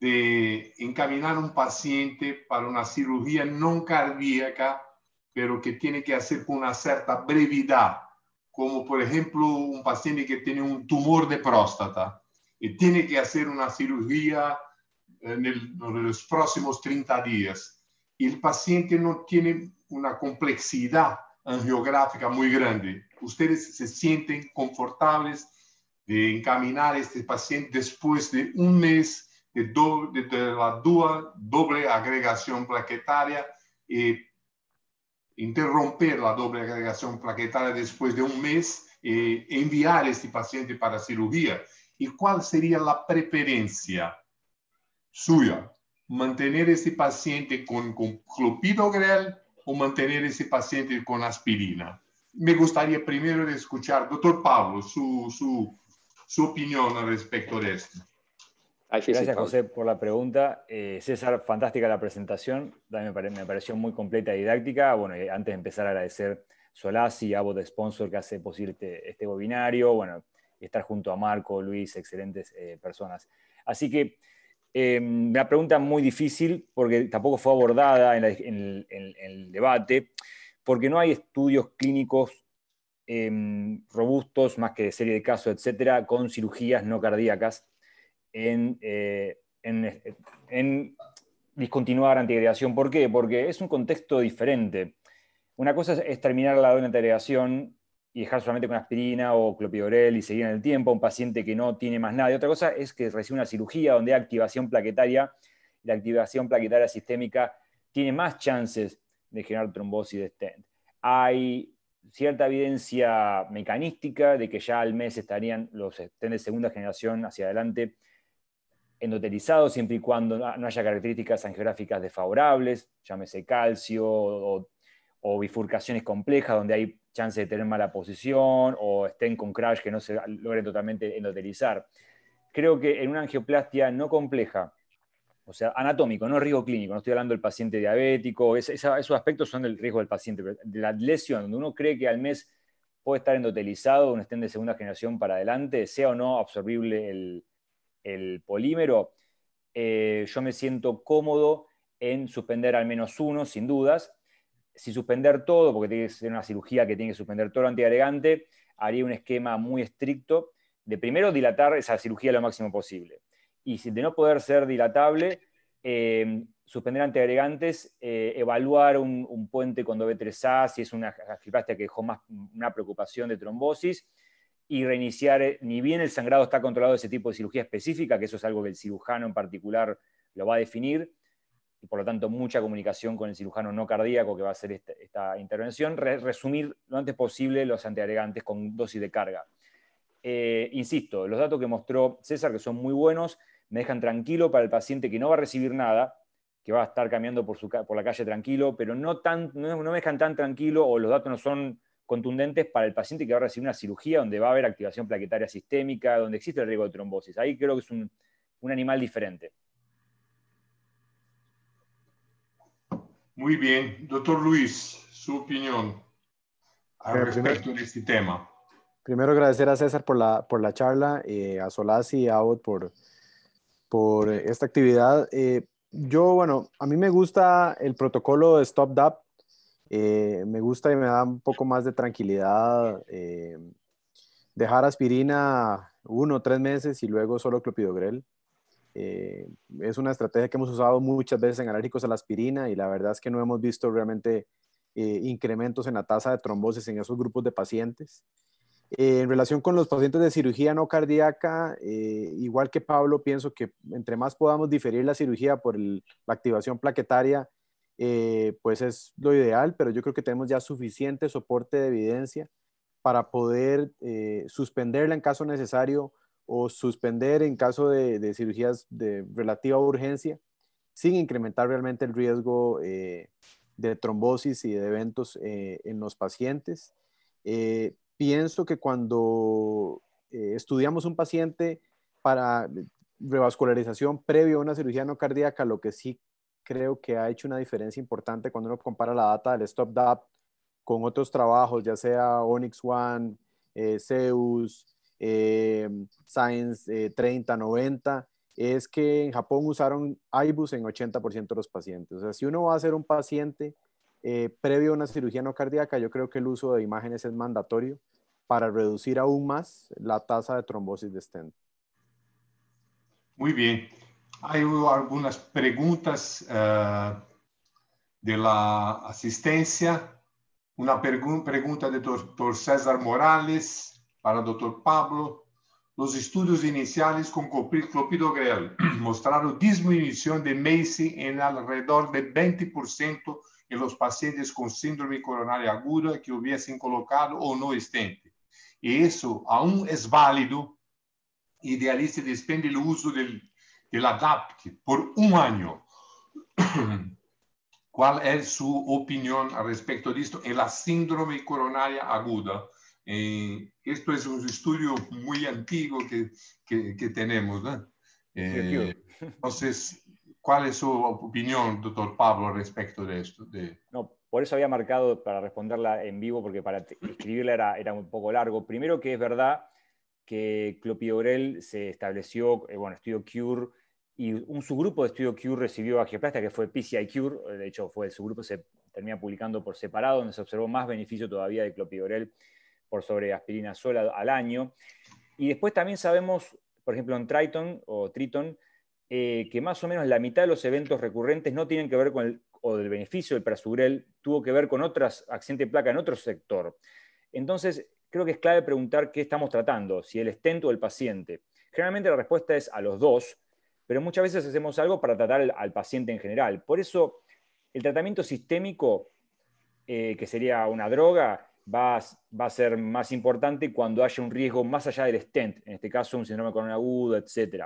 S1: de encaminhar um paciente para uma cirurgia não cardíaca, pero que tem que fazer com uma certa brevidade, como por exemplo um paciente que tem um tumor de próstata tiene que hacer una cirugía en, los próximos 30 días. el paciente no tiene una complejidad angiográfica ah. muy grande. Ustedes se sienten confortables de encaminar a este paciente después de un mes de, la doble agregación plaquetaria y interromper la doble agregación plaquetaria después de un mes y eh, enviar a este paciente para cirugía y cuál sería la preferencia suya, mantener ese paciente con, clopidogrel o mantener ese paciente con aspirina. Me gustaría primero escuchar, doctor Pablo, su, su, su opinión al respecto de esto. Gracias, José,
S3: por la pregunta. Eh, César, fantástica la presentación. Me, pareció muy completa y didáctica. Bueno, eh, antes de empezar, a agradecer Solasi, vos de Sponsor, que hace posible este, este webinario. Bueno, estar junto a Marco, Luis, excelentes eh, personas. Así que em, la una pregunta muy difícil porque tampoco fue abordada en, el debate, porque no hay estudios clínicos em, robustos, más que de serie de casos, etcétera, con cirugías no cardíacas en, eh, discontinuar antiagregación. ¿Por qué? Porque es un contexto diferente. Una cosa es terminar la doble antiagregación y dejar solamente con aspirina o clopidorel y seguir en el tiempo, un paciente que no tiene más nada. Y otra cosa es que recibe una cirugía donde hay activación plaquetaria, la activación plaquetaria sistémica tiene más chances de generar trombosis de stent. Hay cierta evidencia mecanística de que ya al mes estarían los stents de segunda generación hacia adelante endotelizados siempre y cuando no haya características angiográficas desfavorables, llámese calcio o o bifurcaciones complejas donde hay chance de tener mala posición o estén con crash que no se logren totalmente endotelizar. Creo que en una angioplastia no compleja, o sea, anatómico, no riesgo clínico, no estoy hablando del paciente diabético, esos aspectos son del riesgo del paciente, de la lesión, donde uno cree que al mes puede estar endotelizado, un estén de segunda generación para adelante, sea o no absorbible el, polímero, eh, yo me siento cómodo en suspender al menos uno, sin dudas, si suspender todo, porque tiene que ser una cirugía que tiene que suspender todo el antiagregante, haría un esquema muy estricto de primero dilatar esa cirugía lo máximo posible. Y si de no poder ser dilatable, eh, suspender antiagregantes, eh, evaluar un, puente con b 3 a si es una fibrastia que dejó más una preocupación de trombosis, y reiniciar, eh, ni bien el sangrado está controlado ese tipo de cirugía específica, que eso es algo que el cirujano en particular lo va a definir, y por lo tanto mucha comunicación con el cirujano no cardíaco que va a hacer este, esta, intervención, resumir lo antes posible los antiagregantes con dosis de carga. Eh, insisto, los datos que mostró César, que son muy buenos, me dejan tranquilo para el paciente que no va a recibir nada, que va a estar caminando por, la calle tranquilo, pero no, tan, me dejan tan tranquilo o los datos no son contundentes para el paciente que va a recibir una cirugía donde va a haber activación plaquetaria sistémica, donde existe el riesgo de trombosis. Ahí creo que es un animal
S1: diferente. Muy bien, doctor Luis, su opinión al respecto de este tema.
S4: Primero agradecer a César por la, por la charla, eh, a Solas y a Abbott por, por esta actividad. Eh, yo, bueno, a mí me gusta el protocolo de Stop DAP, eh, me gusta y me da un poco más de tranquilidad dejar aspirina uno o tres meses y luego solo clopidogrel. Eh, es una estrategia que hemos usado muchas veces en alérgicos a la aspirina y la verdad es que no hemos visto realmente eh, incrementos en la tasa de trombosis en esos grupos de pacientes. Eh, en relación con los pacientes de cirugía no cardíaca, igual que Pablo, pienso que entre más podamos diferir la cirugía por la activación plaquetaria, pues es lo ideal, pero yo creo que tenemos ya suficiente soporte de evidencia para poder suspenderla en caso necesario o suspender en caso de, cirugías de relativa urgencia, sin incrementar realmente el riesgo eh, de trombosis y de eventos eh, en los pacientes. Eh, pienso que cuando estudiamos un paciente para revascularización previo a una cirugía no cardíaca, lo que sí creo que ha hecho una diferencia importante cuando uno compara la data del Stop DAP con otros trabajos, ya sea Onyx One, CEUS, Zeus, eh, Science 3090 30, 90, es que en Japón usaron IBUS en 80% de los pacientes. O sea, si uno va a ser un paciente eh, previo a una cirugía no cardíaca, yo creo que el uso de imágenes es mandatorio para reducir aún más la tasa de trombosis de stent.
S1: Muy bien. Hay algunas preguntas eh, de la asistencia. Una pregunta de doctor César Morales. para o Dr. Pablo os estudos iniciais com clopidogrel mostraram diminuição de MACE em alrededor de 20% em los pacientes com síndrome coronária aguda que houvessem colocado ou não estente. E isso, aún es válido. Idealista despende o uso del, del ADAPT por um ano. Qual é sua opinião a respeito disto? E en la síndrome coronária aguda? Eh, esto es un estudio muy antiguo que, que, tenemos. Eh, entonces, ¿cuál es su opinión, doctor Pablo, respecto de esto?
S3: No, por eso había marcado para responderla en vivo, porque para escribirla era, era un poco largo. Primero que es verdad que Clopidogrel se estableció, eh, bueno, estudio Cure, y un subgrupo de estudio Cure recibió Geoplastia, que fue PCI Cure, de hecho fue el subgrupo, se termina publicando por separado, donde se observó más beneficio todavía de Clopidogrel por sobre aspirina sola al año. Y después también sabemos, por ejemplo, en Triton o Triton, eh, que más o menos la mitad de los eventos recurrentes no tienen que ver con el, o del beneficio del prasugrel, tuvo que ver con otras accidente de placa en otro sector. Entonces, creo que es clave preguntar qué estamos tratando, si el estento o el paciente. Generalmente la respuesta es a los dos, pero muchas veces hacemos algo para tratar al, paciente en general. Por eso, el tratamiento sistémico, eh, que sería una droga, va a, ser más importante cuando haya un riesgo más allá del stent, en este caso un síndrome coronario agudo, etc.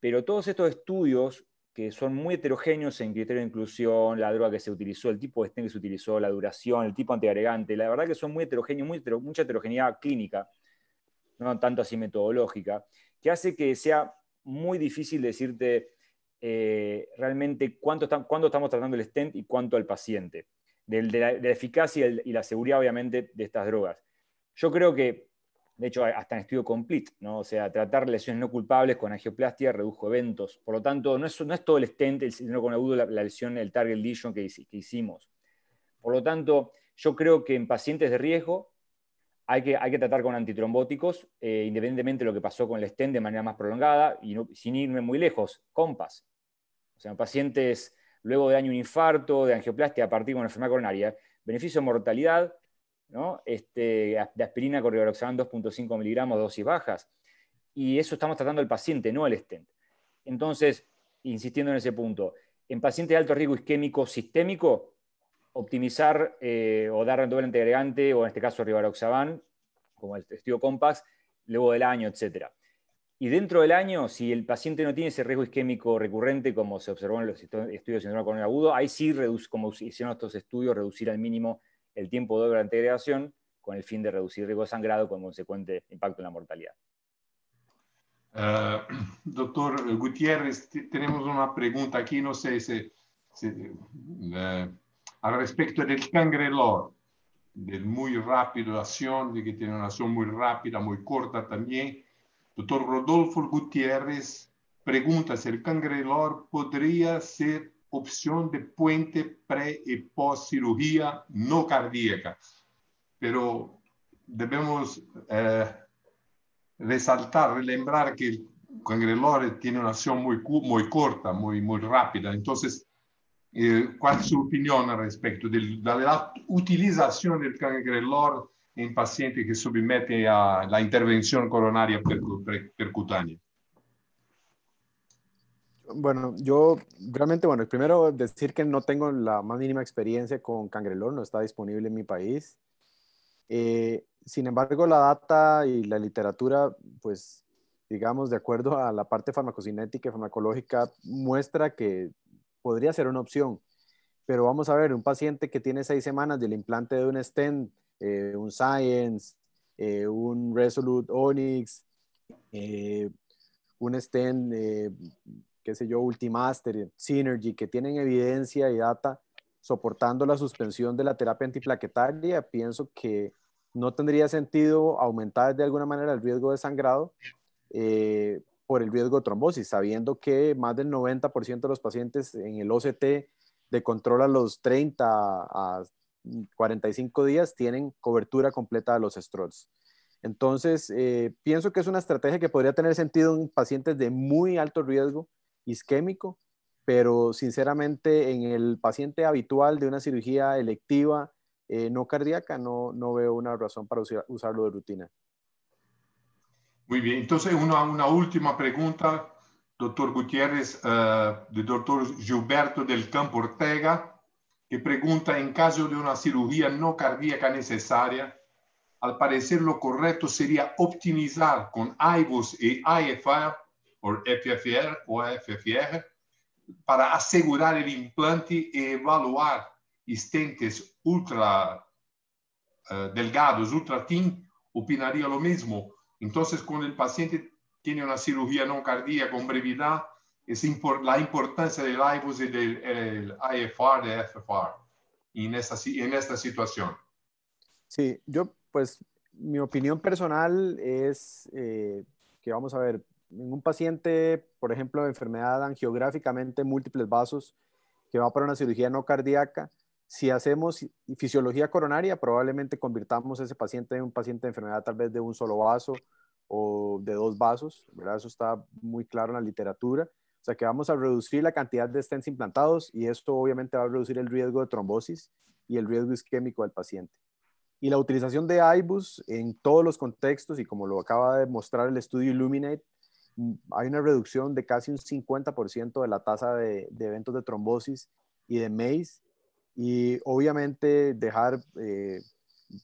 S3: Pero todos estos estudios que son muy heterogéneos en criterio de inclusión, la droga que se utilizó, el tipo de stent que se utilizó, la duración, el tipo antiagregante, la verdad que son muy heterogéneos, mucha heterogeneidad clínica, no tanto así metodológica, que hace que sea muy difícil decirte eh, realmente cuánto, cuánto estamos tratando el stent y cuánto al paciente de, la, eficacia y, la seguridad, obviamente, de estas drogas. Yo creo que, de hecho, hasta en estudio complete, ¿no? o sea, tratar lesiones no culpables con angioplastia redujo eventos. Por lo tanto, no es, todo el stent, el síndrome con agudo, la, lesión, el target lesion que, hicimos. Por lo tanto, yo creo que en pacientes de riesgo hay que, hay que, tratar con antitrombóticos, eh, independientemente de lo que pasó con el stent de manera más prolongada y sin irme muy lejos, compas. O sea, en pacientes luego de año un infarto, de angioplastia a partir de una enfermedad coronaria, beneficio de mortalidad, ¿no? este, de aspirina con rivaroxaban 2.5 miligramos, dosis bajas, y eso estamos tratando al paciente, no al stent. Entonces, insistiendo en ese punto, en pacientes de alto riesgo isquémico sistémico, optimizar eh, o dar doble antiagregante, o en este caso rivaroxaban, como el estudio COMPAS, luego del año, etcétera. Y dentro del año, si el paciente no tiene ese riesgo isquémico recurrente, como se observó en los estudios de síndrome coronario agudo, ahí sí, como hicieron estos estudios, reducir al mínimo el tiempo de operación integración con el fin de reducir riesgo de sangrado con consecuente impacto en la mortalidad.
S1: Ah, doctor Gutiérrez, tenemos una pregunta aquí, no sé si, eh, al respecto del cangrelor, del muy rápido acción, de que tiene una acción muy rápida, muy corta también Doctor Rodolfo Gutiérrez pregunta si el cangrelor podría ser opción de puente pre y post cirugía no cardíaca, pero debemos eh, resaltar, relembrar que el cangrelor tiene una acción muy, muy corta, muy, muy rápida, entonces eh, ¿Cuál es su opinión al respecto de, de, la utilización del cangrelor en que se submete a la intervención coronaria percutánea?
S4: Bueno, yo realmente, bueno, primero decir que no tengo la más mínima experiencia con cangrelor, no está disponible en mi país. Eh, sin embargo, la data y la literatura, pues, digamos, de acuerdo a la parte farmacocinética y farmacológica, muestra que podría ser una opción. Pero vamos a ver, un paciente que tiene seis semanas del implante de un stent eh, un Science, eh, un Resolute Onyx, eh, un Sten, qué sé yo, Ultimaster, Synergy, que tienen evidencia y data soportando la suspensión de la terapia antiplaquetaria, pienso que no tendría sentido aumentar de alguna manera el riesgo de sangrado por el riesgo de trombosis, sabiendo que más del 90% de los pacientes en el OCT de control a los 30 a 45 días tienen cobertura completa de los STROTS. Entonces, eh, pienso que es una estrategia que podría tener sentido en pacientes de muy alto riesgo isquémico, pero sinceramente en el paciente habitual de una cirugía electiva, eh, no cardíaca, no, veo una razón para usarlo de rutina.
S1: Muy bien, entonces una, una última pregunta, doctor Gutiérrez, de eh, doctor Gilberto del Campo Ortega que pregunta en caso de una cirugía no cardíaca necesaria, al parecer lo correcto sería optimizar con IVOS y IFR o FFR, o FFR para asegurar el implante y evaluar estentes ultra eh, delgados, ultra thin, opinaría lo mismo. Entonces, cuando el paciente tiene una cirugía no cardíaca con brevedad, es la importancia del IBUS y del IFR, de FFR, en, esta, en esta situación.
S4: Sí, yo pues mi opinión personal es eh, que vamos a ver, en un paciente, por ejemplo, de enfermedad angiográficamente múltiples vasos, que va para una cirugía no cardíaca, si hacemos fisiología coronaria, probablemente convirtamos ese paciente en un paciente de enfermedad tal vez de un solo vaso o de dos vasos, ¿verdad? Eso está muy claro en la literatura. O sea que vamos a reducir la cantidad de stents implantados y esto obviamente va a reducir el riesgo de trombosis y el riesgo isquémico del paciente. Y la utilización de IBUS en todos los contextos y como lo acaba de mostrar el estudio Illuminate, mm, hay una reducción de casi un 50% de la tasa de, eventos de trombosis y de MACE. Y obviamente dejar eh,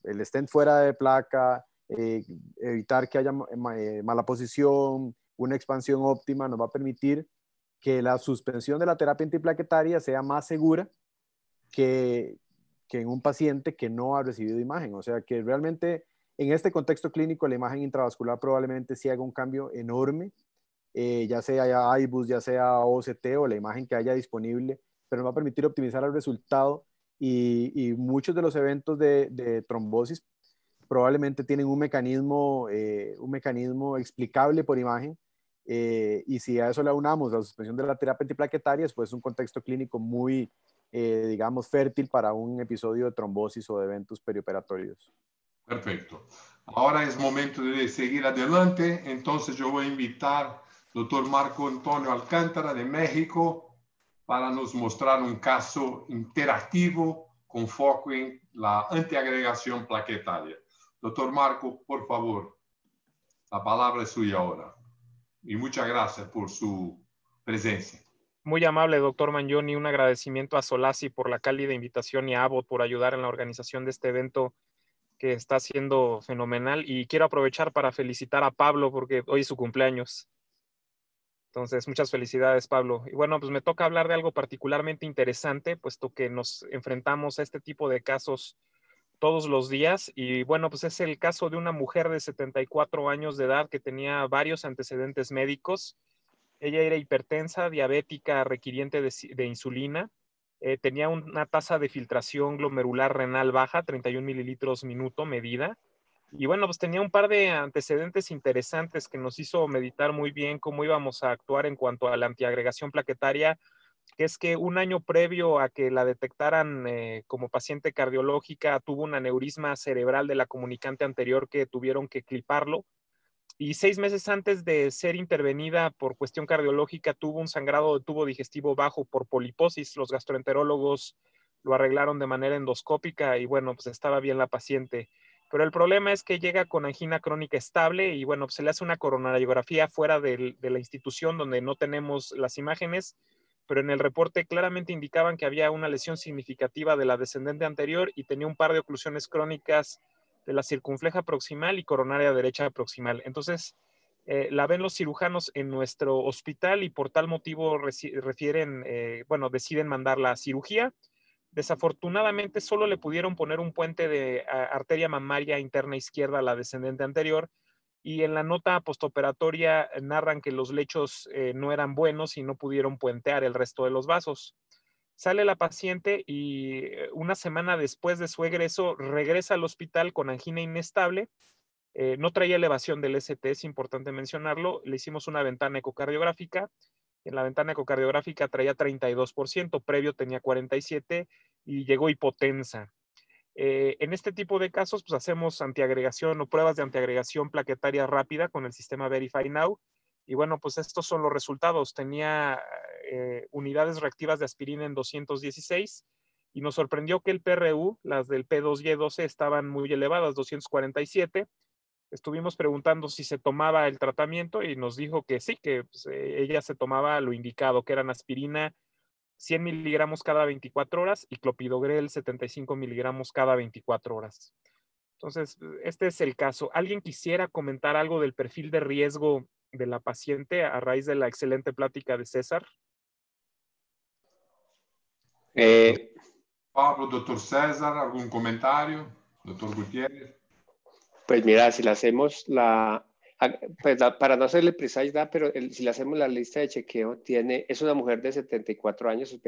S4: el stent fuera de placa, eh, evitar que haya eh, mala posición, una expansión óptima nos va a permitir que la suspensión de la terapia antiplaquetaria sea más segura que, en un paciente que no ha recibido imagen. O sea, que realmente en este contexto clínico la imagen intravascular probablemente sí haga un cambio enorme, eh, ya sea IBUS, ya sea OCT o la imagen que haya disponible, pero nos va a permitir optimizar el resultado y, muchos de los eventos de, trombosis probablemente tienen un mecanismo, eh, un mecanismo explicable por imagen eh, y si a eso le aunamos la suspensión de la terapia antiplaquetaria, pues es un contexto clínico muy, eh, digamos, fértil para un episodio de trombosis o de eventos perioperatorios.
S1: Perfecto. Ahora es momento de seguir adelante. Entonces yo voy a invitar al doctor Marco Antonio Alcántara de México para nos mostrar un caso interactivo con foco en la antiagregación plaquetaria. Doctor Marco, por favor, la palabra es suya ahora y muchas gracias por su presencia.
S5: Muy amable, doctor Mangioni. Un agradecimiento a Solasi por la cálida invitación y a Abbott por ayudar en la organización de este evento que está siendo fenomenal. Y quiero aprovechar para felicitar a Pablo porque hoy es su cumpleaños. Entonces, muchas felicidades, Pablo. Y bueno, pues me toca hablar de algo particularmente interesante, puesto que nos enfrentamos a este tipo de casos todos los días. Y bueno, pues es el caso de una mujer de 74 años de edad que tenía varios antecedentes médicos. Ella era hipertensa, diabética, requiriente de, insulina. Eh, tenía una tasa de filtración glomerular renal baja, 31 mililitros minuto medida. Y bueno, pues tenía un par de antecedentes interesantes que nos hizo meditar muy bien cómo íbamos a actuar en cuanto a la antiagregación plaquetaria que es que un año previo a que la detectaran eh, como paciente cardiológica, tuvo un aneurisma cerebral de la comunicante anterior que tuvieron que cliparlo. Y seis meses antes de ser intervenida por cuestión cardiológica, tuvo un sangrado de tubo digestivo bajo por poliposis. Los gastroenterólogos lo arreglaron de manera endoscópica y bueno, pues estaba bien la paciente. Pero el problema es que llega con angina crónica estable y bueno, pues, se le hace una coronariografía fuera de la institución donde no tenemos las imágenes pero en el reporte claramente indicaban que había una lesión significativa de la descendente anterior y tenía un par de oclusiones crónicas de la circunfleja proximal y coronaria derecha proximal. Entonces, eh, la ven los cirujanos en nuestro hospital y por tal motivo refieren, eh, bueno, deciden mandar la cirugía. Desafortunadamente, solo le pudieron poner un puente de arteria mamaria interna izquierda a la descendente anterior, y en la nota postoperatoria eh, narran que los lechos eh, no eran buenos y no pudieron puentear el resto de los vasos. Sale la paciente y eh, una semana después de su egreso regresa al hospital con angina inestable. no traía elevación del ST, es importante mencionarlo. Le hicimos una ventana ecocardiográfica. En la ventana ecocardiográfica traía 32%, previo tenía 47% y llegó hipotensa. Eh, en este tipo de casos, pues hacemos antiagregación o pruebas de antiagregación plaquetaria rápida con el sistema Verify Now. Y bueno, pues estos son los resultados. Tenía eh, unidades reactivas de aspirina en 216 y nos sorprendió que el PRU, las del P2Y12, estaban muy elevadas, 247. Estuvimos preguntando si se tomaba el tratamiento y nos dijo que sí, que pues, eh, ella se tomaba lo indicado, que eran aspirina 100 miligramos cada 24 horas y clopidogrel 75 miligramos cada 24 horas. Entonces, este es el caso. ¿Alguien quisiera comentar algo del perfil de riesgo de la paciente a raíz de la excelente plática de César?
S1: Eh, Pablo, doctor César, ¿algún comentario? Doctor Gutiérrez. Pues mira, si le hacemos
S2: la, Ah, pues para no hacerle prisa pero si le hacemos la lista de chequeo, tiene, es una mujer de 74 años, es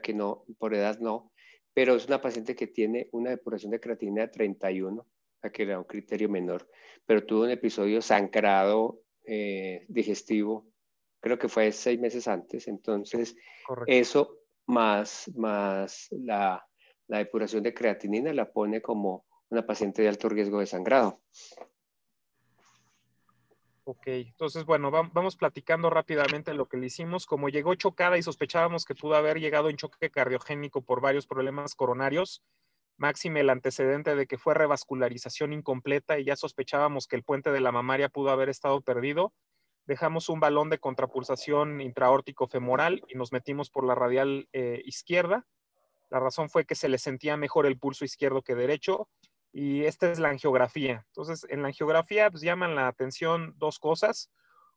S2: que no, por edad no, pero es una paciente que tiene una depuración de creatinina de 31, a que era un criterio menor, pero tuvo un episodio sangrado eh, digestivo, creo que fue seis meses antes, entonces eso más, más la, la depuración de creatinina la pone como una paciente de alto riesgo de sangrado.
S5: Ok, entonces bueno, vamos platicando rápidamente lo que le hicimos. Como llegó chocada y sospechábamos que pudo haber llegado en choque cardiogénico por varios problemas coronarios, máxime el antecedente de que fue revascularización incompleta y ya sospechábamos que el puente de la mamaria pudo haber estado perdido, dejamos un balón de contrapulsación intraórtico femoral y nos metimos por la radial eh, izquierda. La razón fue que se le sentía mejor el pulso izquierdo que derecho y esta es la angiografía. Entonces, en la angiografía pues, llaman la atención dos cosas.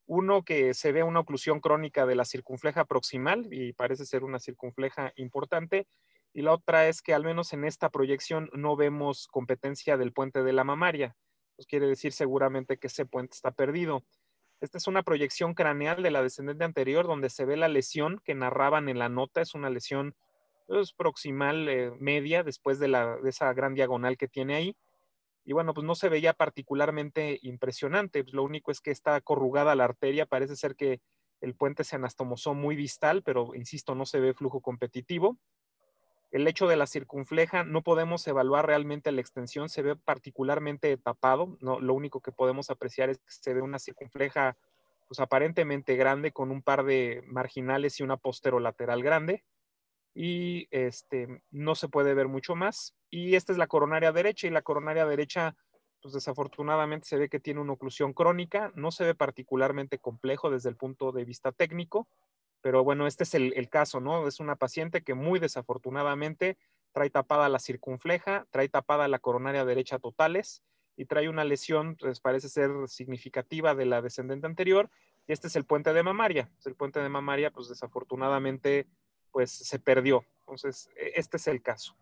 S5: Uno, que se ve una oclusión crónica de la circunfleja proximal y parece ser una circunfleja importante. Y la otra es que al menos en esta proyección no vemos competencia del puente de la mamaria. Pues quiere decir seguramente que ese puente está perdido. Esta es una proyección craneal de la descendente anterior donde se ve la lesión que narraban en la nota. Es una lesión es proximal eh, media después de, de esa gran diagonal que tiene ahí. Y bueno, pues no se veía particularmente impresionante. Pues lo único es que está corrugada la arteria. Parece ser que el puente se anastomosó muy distal, pero insisto, no se ve flujo competitivo. El hecho de la circunfleja, no podemos evaluar realmente la extensión, se ve particularmente tapado. No, lo único que podemos apreciar es que se ve una circunfleja pues, aparentemente grande con un par de marginales y una posterolateral grande y este, no se puede ver mucho más. Y esta es la coronaria derecha y la coronaria derecha, pues desafortunadamente se ve que tiene una oclusión crónica, no se ve particularmente complejo desde el punto de vista técnico, pero bueno, este es el, el caso, ¿no? Es una paciente que muy desafortunadamente trae tapada la circunfleja, trae tapada la coronaria derecha totales y trae una lesión, pues parece ser significativa de la descendente anterior. Y este es el puente de mamaria. El puente de mamaria, pues desafortunadamente pues se perdió. Entonces, e, este es el caso.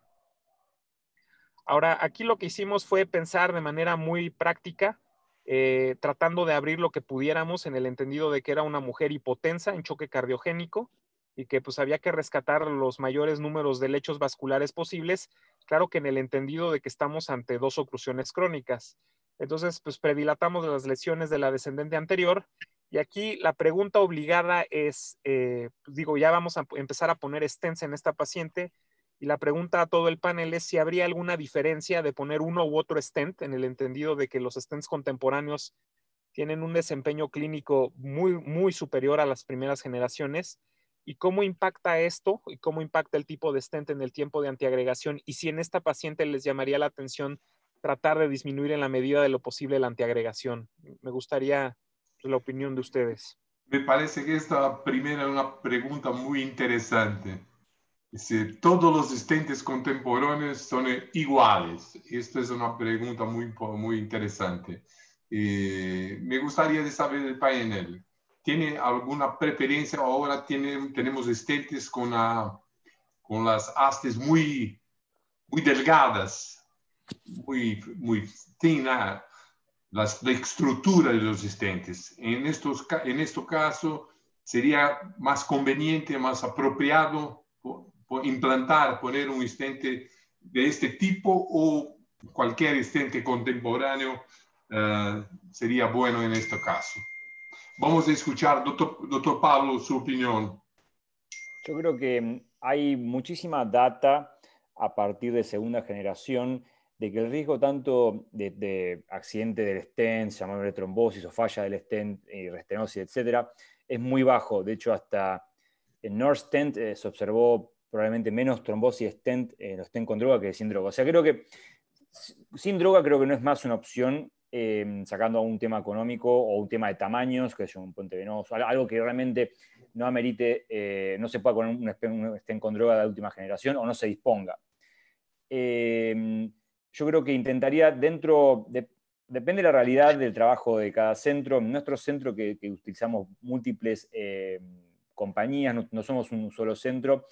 S5: Ahora, aquí lo que hicimos fue pensar de manera muy práctica, eh, tratando de abrir lo que pudiéramos en el entendido de que era una mujer hipotensa en choque cardiogénico y que pues había que rescatar los mayores números de lechos vasculares posibles, claro que en el entendido de que estamos ante dos oclusiones crónicas. Entonces, pues predilatamos las lesiones de la descendente anterior y aquí la pregunta obligada es, eh, pues, digo, ya vamos a empezar a poner stents en esta paciente y la pregunta a todo el panel es si habría alguna diferencia de poner uno u otro stent en el entendido de que los stents contemporáneos tienen un desempeño clínico muy, muy superior a las primeras generaciones y cómo impacta esto y cómo impacta el tipo de stent en el tiempo de antiagregación y si en esta paciente les llamaría la atención tratar de disminuir en la medida de lo posible la antiagregación. Me gustaría la opinión de ustedes.
S1: Me parece que esta primera es una pregunta muy interesante. Si todos los estentes contemporáneos son iguales. Esto es una pregunta muy, muy interesante. Eh, me gustaría saber el panel. ¿Tiene alguna preferencia? Ahora tenemos estentes con, las astes muy, muy delgadas, muy, muy la estructura de los estentes. En, estos, en este caso, sería más conveniente, más apropiado implantar, poner un estente de este tipo o cualquier estente contemporáneo eh, sería bueno en este caso. Vamos a escuchar, doctor, doctor Pablo, su opinión.
S3: Yo creo que hay muchísima data a partir de segunda generación de que el riesgo tanto de, accidente del stent, de trombosis o falla del stent y eh, restenosis, etc., es muy bajo. De hecho, hasta en North Stent eh, se observó probablemente menos trombosis stent en los stent con droga que sin droga. O sea, creo que sin droga creo que no es más una opción em, sacando a un tema económico o un tema de tamaños, que es un puente venoso, algo que realmente no amerite, eh, no se pueda poner un, stent con droga de última generación o no se disponga. Eh, yo creo que intentaría dentro, depende de la realidad del trabajo de cada centro, nuestro centro que, utilizamos múltiples eh, compañías, no, somos un solo centro,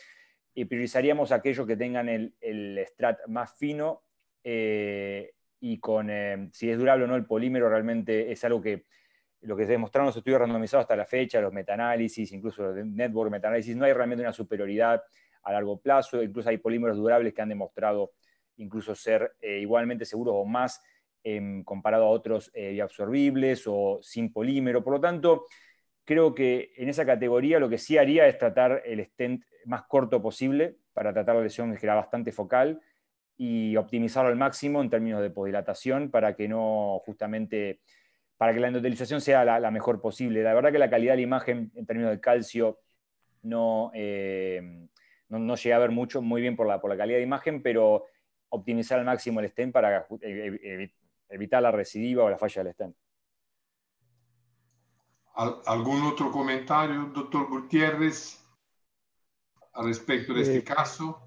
S3: y priorizaríamos aquellos que tengan el, strat más fino eh, y con, eh, si es durable o no, el polímero realmente es algo que lo que se demostraron los estudios randomizados hasta la fecha, los metaanálisis, incluso los network metaanálisis, no hay realmente una superioridad a largo plazo, incluso hay polímeros durables que han demostrado incluso ser eh, igualmente seguros o más em, comparado a otros eh, bioabsorbibles o sin polímero. Por lo tanto, creo que en esa categoría lo que sí haría es tratar el stent más corto posible para tratar la lesión que era bastante focal y optimizarlo al máximo en términos de podilatación para que no justamente para que la endotelización sea la, mejor posible. La verdad que la calidad de la imagen en términos de calcio no, eh, no, llega a ver mucho, muy bien por la, por la calidad de imagen, pero optimizar al máximo el stem para eh, eh, evitar la recidiva o la falla del stem.
S1: ¿Algún otro comentario, doctor Gutiérrez, al respecto de este eh, caso?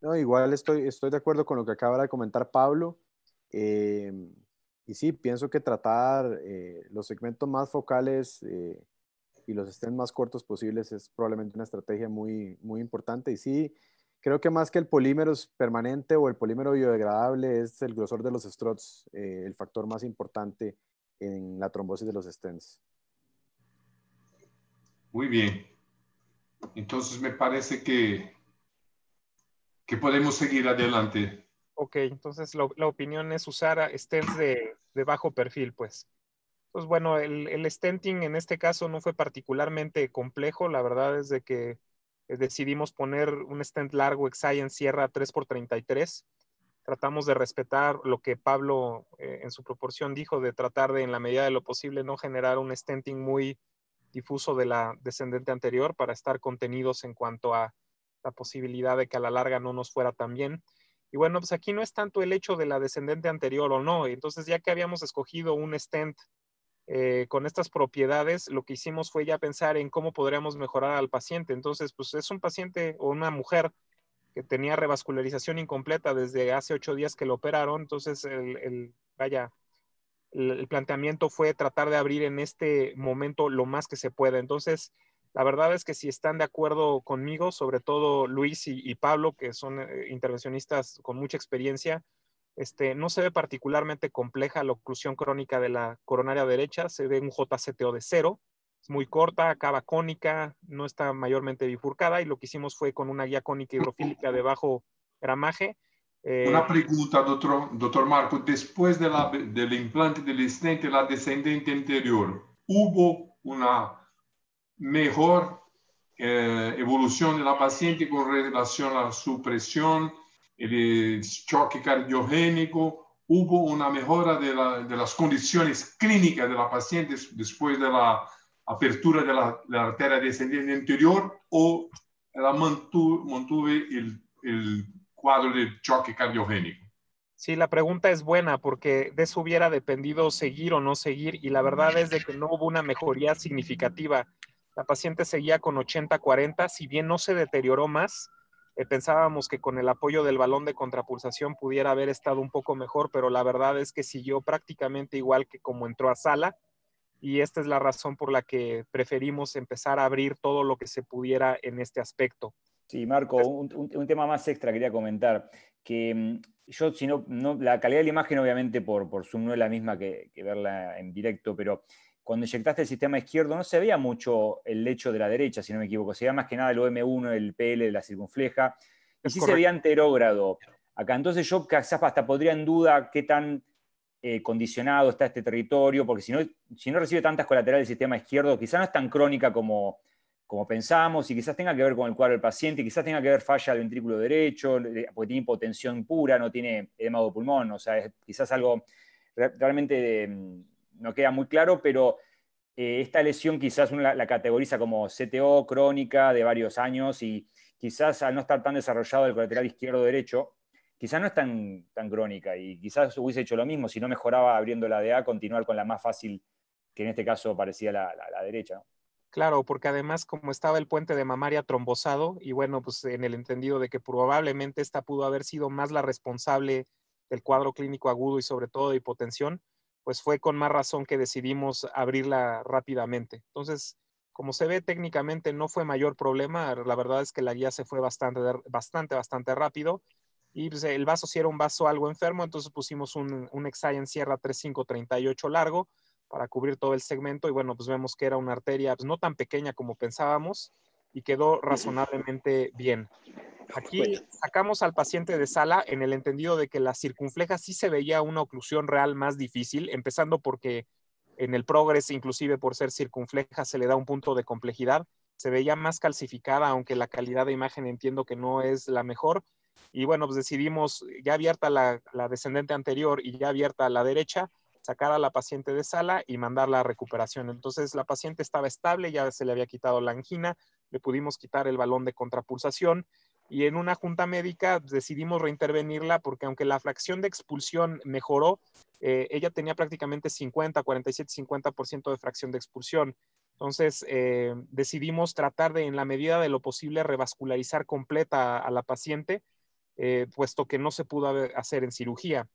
S4: No, igual estoy, estoy de acuerdo con lo que acaba de comentar Pablo. Em, y sí, pienso que tratar los segmentos más focales y los estén más cortos posibles es probablemente una estrategia muy, muy importante. Y sí, Creo que más que el polímero permanente o el polímero biodegradable es el grosor de los struts, eh, el factor más importante en la trombosis de los stents.
S1: Muy bien. Entonces me parece que, que podemos seguir adelante.
S5: Ok, entonces la, opinión es usar stents de, de, bajo perfil, pues. Pues bueno, el, el stenting en este caso no fue particularmente complejo, la verdad es de que eh, decidimos poner un stand largo en Sierra 3x33. Tratamos de respetar lo que Pablo eh, en su proporción dijo, de tratar de, en la medida de lo posible, no generar un stenting muy difuso de la descendente anterior para estar contenidos en cuanto a la posibilidad de que a la larga no nos fuera tan bien. Y bueno, pues aquí no es tanto el hecho de la descendente anterior o no. Entonces, ya que habíamos escogido un stent eh, con estas propiedades, lo que hicimos fue ya pensar en cómo podríamos mejorar al paciente. Entonces, pues es un paciente o una mujer que tenía revascularización incompleta desde hace ocho días que lo operaron, entonces el, vaya, el, planteamiento fue tratar de abrir en este momento lo más que se pueda. Entonces, la verdad es que si están de acuerdo conmigo, sobre todo Luis y Pablo, que son eh, intervencionistas con mucha experiencia, este, no se ve particularmente compleja la oclusión crónica de la coronaria derecha, se ve un JCTO de cero, es muy corta, acaba cónica, no está mayormente bifurcada y lo que hicimos fue con una guía cónica hidrofílica de bajo gramaje.
S1: Eh, una pregunta, doctor, Marco, después de del implante del estente, la descendente anterior, ¿hubo una mejor eh, evolución de la paciente con relación a su presión? el eh, choque cardiogénico, hubo una mejora de, las condiciones clínicas de la paciente después de la apertura de la, arteria descendente anterior o la mantuve, el, cuadro de choque cardiogénico.
S5: Sí, la pregunta es buena porque de eso hubiera dependido seguir o no seguir y la verdad es de que no hubo una mejoría significativa. La paciente seguía con 80-40, si bien no se deterioró más, eh, pensábamos que con el apoyo del balón de contrapulsación pudiera haber estado un poco mejor, pero la verdad es que siguió prácticamente igual que como entró a sala. Y esta es la razón por la que preferimos empezar a abrir todo lo que se pudiera en este aspecto. Sí, Marco, un, tema más extra quería comentar,
S3: que mm, yo, si no, la calidad de la imagen obviamente por, por Zoom no es la misma que verla en directo, pero cuando inyectaste el sistema izquierdo no se veía mucho el lecho de la derecha, si no me equivoco, se veía más que nada el OM1, el PL de la circunfleja, y sí se veía anterógrado acá. Entonces yo quizás hasta podría en duda qué tan eh, condicionado está este territorio, porque si no, recibe tantas colaterales del sistema izquierdo, quizás no es tan crónica como, como pensamos, y quizás tenga que ver con el cuadro del paciente, quizás tenga que ver falla del ventrículo derecho, porque tiene hipotensión pura, no tiene edema de pulmón, o sea, es quizás algo realmente... De, no queda muy claro, pero eh, esta lesión quizás la, categoriza como CTO crónica de varios años y quizás al no estar tan desarrollado el colateral izquierdo-derecho, quizás no es tan, tan crónica y quizás hubiese hecho lo mismo, si no mejoraba abriendo la DA, continuar con la más fácil, que en este caso parecía la, derecha.
S5: Claro, porque además como estaba el puente de mamaria trombosado, y bueno, pues en el entendido de que probablemente esta pudo haber sido más la responsable del cuadro clínico agudo y sobre todo de hipotensión, pues fue con más razón que decidimos abrirla rápidamente. Entonces, como se ve técnicamente no fue mayor problema, la verdad es que la guía se fue bastante, bastante, bastante rápido y pues, el vaso si era un vaso algo enfermo, entonces pusimos un, un en Sierra 3538 largo para cubrir todo el segmento y bueno, pues vemos que era una arteria pues, no tan pequeña como pensábamos, y quedó razonablemente bien. Aquí sacamos al paciente de sala en el entendido de que la circunfleja sí se veía una oclusión real más difícil, empezando porque en el progreso, inclusive por ser circunfleja, se le da un punto de complejidad. Se veía más calcificada, aunque la calidad de imagen entiendo que no es la mejor. Y bueno, pues decidimos, ya abierta la, la descendente anterior y ya abierta la derecha, sacar a la paciente de sala y mandarla a recuperación. Entonces la paciente estaba estable, ya se le había quitado la angina, le pudimos quitar el balón de contrapulsación y en una junta médica decidimos reintervenirla porque aunque la fracción de expulsión mejoró, eh, ella tenía prácticamente 50, 47, 50% de fracción de expulsión. Entonces eh, decidimos tratar de, en la medida de lo posible, revascularizar completa a, la paciente, eh, puesto que no se pudo hacer en cirugía.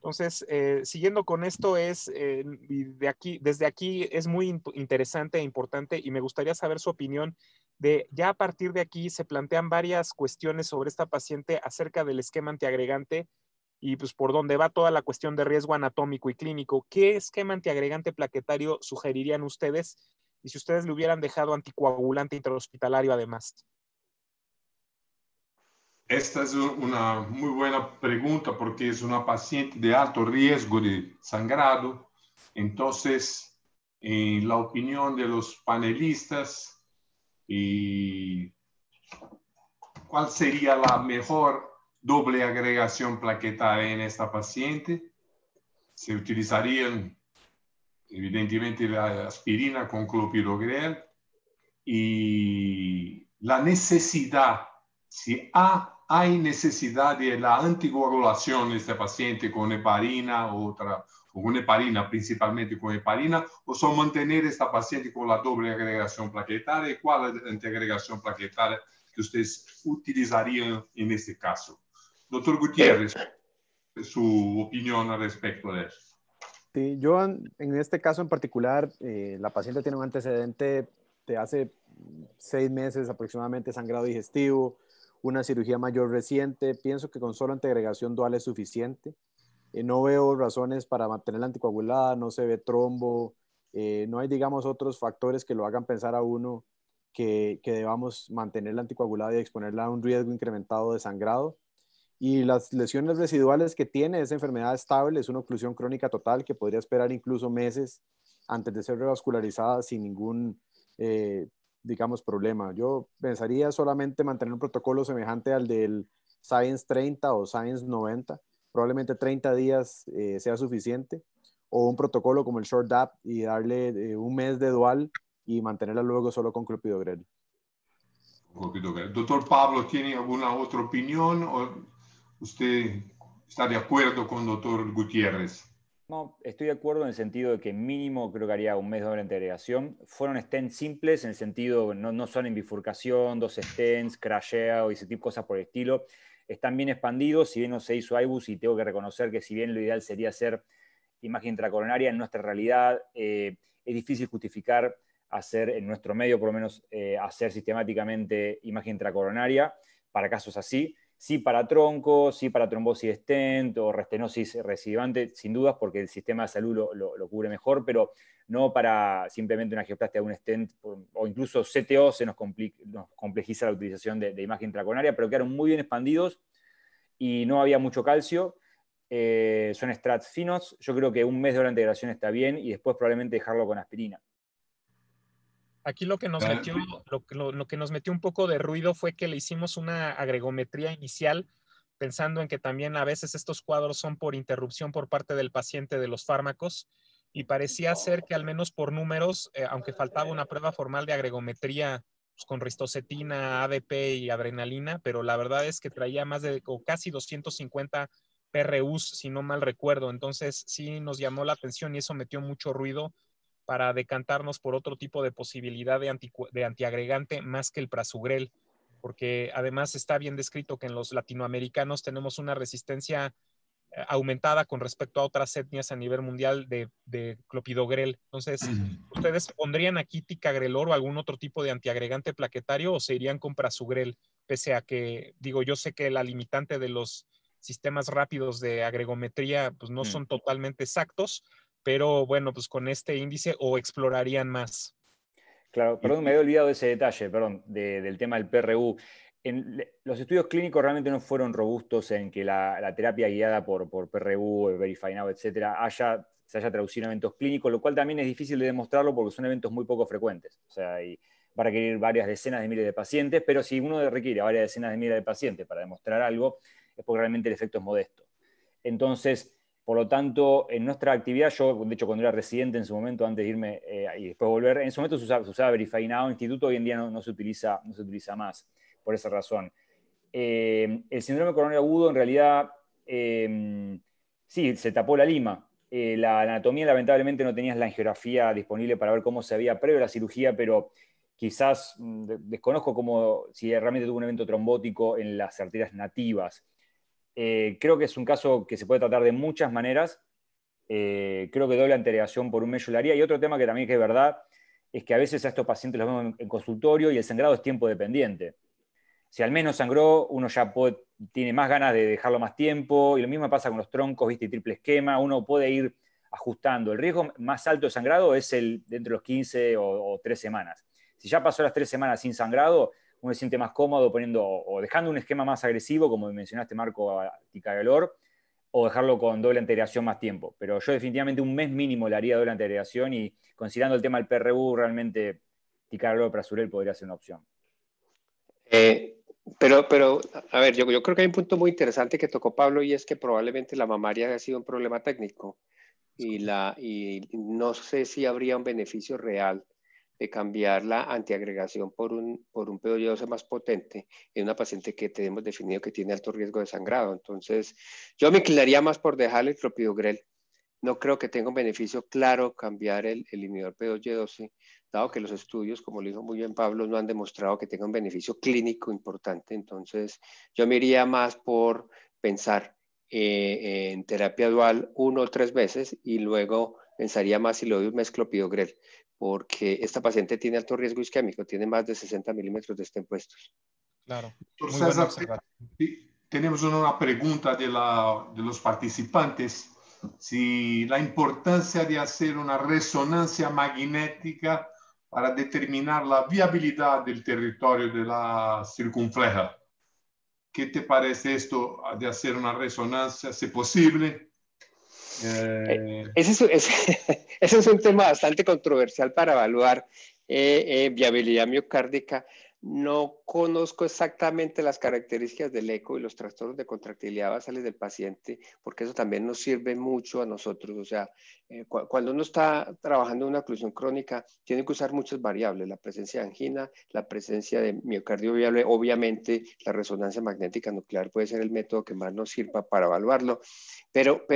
S5: Entonces, siguiendo con esto, es, de aquí, desde aquí es muy interesante e importante y me gustaría saber su opinión de ya a partir de aquí se plantean varias cuestiones sobre esta paciente acerca del esquema antiagregante y pues por dónde va toda la cuestión de riesgo anatómico y clínico. ¿Qué esquema antiagregante plaquetario sugerirían ustedes? Y si ustedes le hubieran dejado anticoagulante intrahospitalario además.
S1: Esta es una muy buena pregunta porque es una paciente de alto riesgo de sangrado. Entonces, en la opinión de los panelistas, ¿Y cuál sería la mejor doble agregación plaquetaria en esta paciente? Se utilizarían evidentemente la aspirina con clopidogrel y la necesidad, si hay necesidad de la anticoagulación en esta paciente con heparina o otra, con heparina, principalmente con heparina, o son mantener esta paciente la doble agregación plaquetaria y ¿Cuál es la antiagregação plaquetaria que ustedes utilizarían en este caso? Doctor Gutiérrez, su opinión al respecto de eso.
S4: Sí, yo en este caso en particular, eh, la paciente tiene un antecedente de hace seis meses aproximadamente sangrado digestivo, una cirugía mayor reciente. Pienso que con solo anteagregación dual es suficiente. Eh, no veo razones para mantenerla anticoagulada, no se ve trombo, eh, no hay, digamos, otros factores que lo hagan pensar a uno que, que, debamos mantener anticoagulada y exponerla a un riesgo incrementado de sangrado. Y las lesiones residuales que tiene esa enfermedad estable es una oclusión crónica total que podría esperar incluso meses antes de ser revascularizada sin ningún, eh, digamos, problema. Yo pensaría solamente mantener un protocolo semejante al del Science 30 o Science 90, probablemente 30 días eh, sea suficiente, o un protocolo como el Short DAP y darle eh, un mes de dual y mantenerla luego solo con clopidogrel.
S1: Doctor Pablo, ¿tiene alguna otra opinión o usted está de acuerdo con doctor Gutiérrez?
S3: No, estoy de acuerdo en el sentido de que mínimo creo que haría un mes de doble integración. Fueron stents simples en el sentido, no, no son en bifurcación, dos stents, crashea o ese tipo de cosas por el estilo están bien expandidos, si bien no se hizo IBUS y tengo que reconocer que si bien lo ideal sería hacer imagen intracoronaria, en nuestra realidad eh, es difícil justificar hacer, en nuestro medio por lo menos, eh, hacer sistemáticamente imagen intracoronaria para casos así sí para tronco, sí para trombosis stent o restenosis residuante, sin dudas, porque el sistema de salud lo, cubre mejor, pero no para simplemente una geoplastia de un stent o incluso CTO se nos, nos complejiza la utilización de, imagen traconaria, pero quedaron muy bien expandidos y no había mucho calcio. Eh, son strats finos, yo creo que un mes de la integración está bien y después probablemente dejarlo con aspirina.
S5: Aquí lo que nos metió, lo, que nos metió un poco de ruido fue que le hicimos una agregometría inicial, pensando en que también a veces estos cuadros son por interrupción por parte del paciente de los fármacos, y parecía ser que al menos por números, eh, aunque faltaba una prueba formal de agregometría pues, con ristocetina, ADP y adrenalina, pero la verdad es que traía más de casi 250 PRUs, si no mal recuerdo. Entonces sí nos llamó la atención y eso metió mucho ruido para decantarnos por otro tipo de posibilidad de, antiagregante más que el prasugrel, porque además está bien descrito que en los latinoamericanos tenemos una resistencia eh, aumentada con respecto a otras etnias a nivel mundial de, de clopidogrel. Entonces, ¿ustedes pondrían aquí ticagrelor o algún otro tipo de antiagregante plaquetario o se irían con prasugrel? Pese a que, digo, yo sé que la limitante de los sistemas rápidos de agregometría pues no son totalmente exactos, pero bueno, pues con este índice o explorarían más.
S3: Claro, perdón, me había olvidado ese detalle, perdón, del tema del PRU. En, los estudios clínicos realmente no fueron robustos en que la, terapia guiada por, por PRU, Verify Now, etcétera, haya, se haya traducido en eventos clínicos, lo cual también es difícil de demostrarlo porque son eventos muy poco frecuentes. O sea, va a requerir varias decenas de miles de pacientes, pero si uno requiere varias decenas de miles de pacientes para demostrar algo, es porque realmente el efecto es modesto. Entonces, por lo tanto, en nuestra actividad, yo, de hecho, cuando era residente en su momento, antes de irme eh, y después volver, en su momento se usaba, Verify Now, Instituto, hoy en día no, se utiliza, más, por esa razón. Eh, el síndrome coronario agudo, en realidad, em, sí, se tapó la lima. Eh, la anatomía, lamentablemente, no tenías la angiografía disponible para ver cómo se había previo a la cirugía, pero quizás mm, desconozco cómo, si realmente tuvo un evento trombótico en las arterias nativas. Eh, creo que es un caso que se puede tratar de muchas maneras. Eh, creo que doble anteriación por un mes yo lo haría. Y otro tema que también es verdad es que a veces a estos pacientes los vemos en, consultorio y el sangrado es tiempo dependiente. Si al menos sangró, uno ya tiene más ganas de dejarlo más tiempo. Y lo mismo pasa con los troncos, ¿viste? Y triple esquema. Uno puede ir ajustando. El riesgo más alto de sangrado es el dentro de los 15 o, o 3 semanas. Si ya pasó las 3 semanas sin sangrado, uno se siente más cómodo poniendo o dejando un esquema más agresivo, como mencionaste Marco a Ticagalor, o dejarlo con doble integración más tiempo. Pero yo definitivamente un mes mínimo le haría doble integración y considerando el tema del PRU, realmente Ticagalor Surel podría ser una opción.
S2: Eh, pero, pero, a ver, yo, yo creo que hay un punto muy interesante que tocó Pablo y es que probablemente la mamaria haya sido un problema técnico y, la, y no sé si habría un beneficio real de eh, cambiar la antiagregación por un, por un y 12 más potente en una paciente que tenemos definido que tiene alto riesgo de sangrado. Entonces, yo me inclinaría más por dejar el clopidogrel. No creo que tenga un beneficio claro cambiar el, p 2 y 12 dado que los estudios, como lo dijo muy bien Pablo, no han demostrado que tenga un beneficio clínico importante. Entonces, yo me iría más por pensar eh, en terapia dual uno o tres veces y luego pensaría más si lo doy un clopidogrel porque esta paciente tiene alto riesgo isquémico, tiene más de 60 milímetros de estén puestos.
S1: Claro. tenemos una pregunta de, los participantes, si la importancia de hacer una resonancia magnética para determinar la viabilidad del territorio de la circunfleja. ¿Qué te parece esto de hacer una resonancia, si posible?
S2: Eh, eh, ese, es, un tema bastante controversial para evaluar eh, viabilidad miocárdica no conozco exactamente las características del eco y los trastornos de contractilidad basales del paciente, porque eso también nos sirve mucho a nosotros. O sea, eh, cuando uno está trabajando en una oclusión crónica, tiene que usar muchas variables, la presencia de angina, la presencia de miocardio viable, obviamente la resonancia magnética nuclear puede ser el método que más nos sirva para evaluarlo, pero,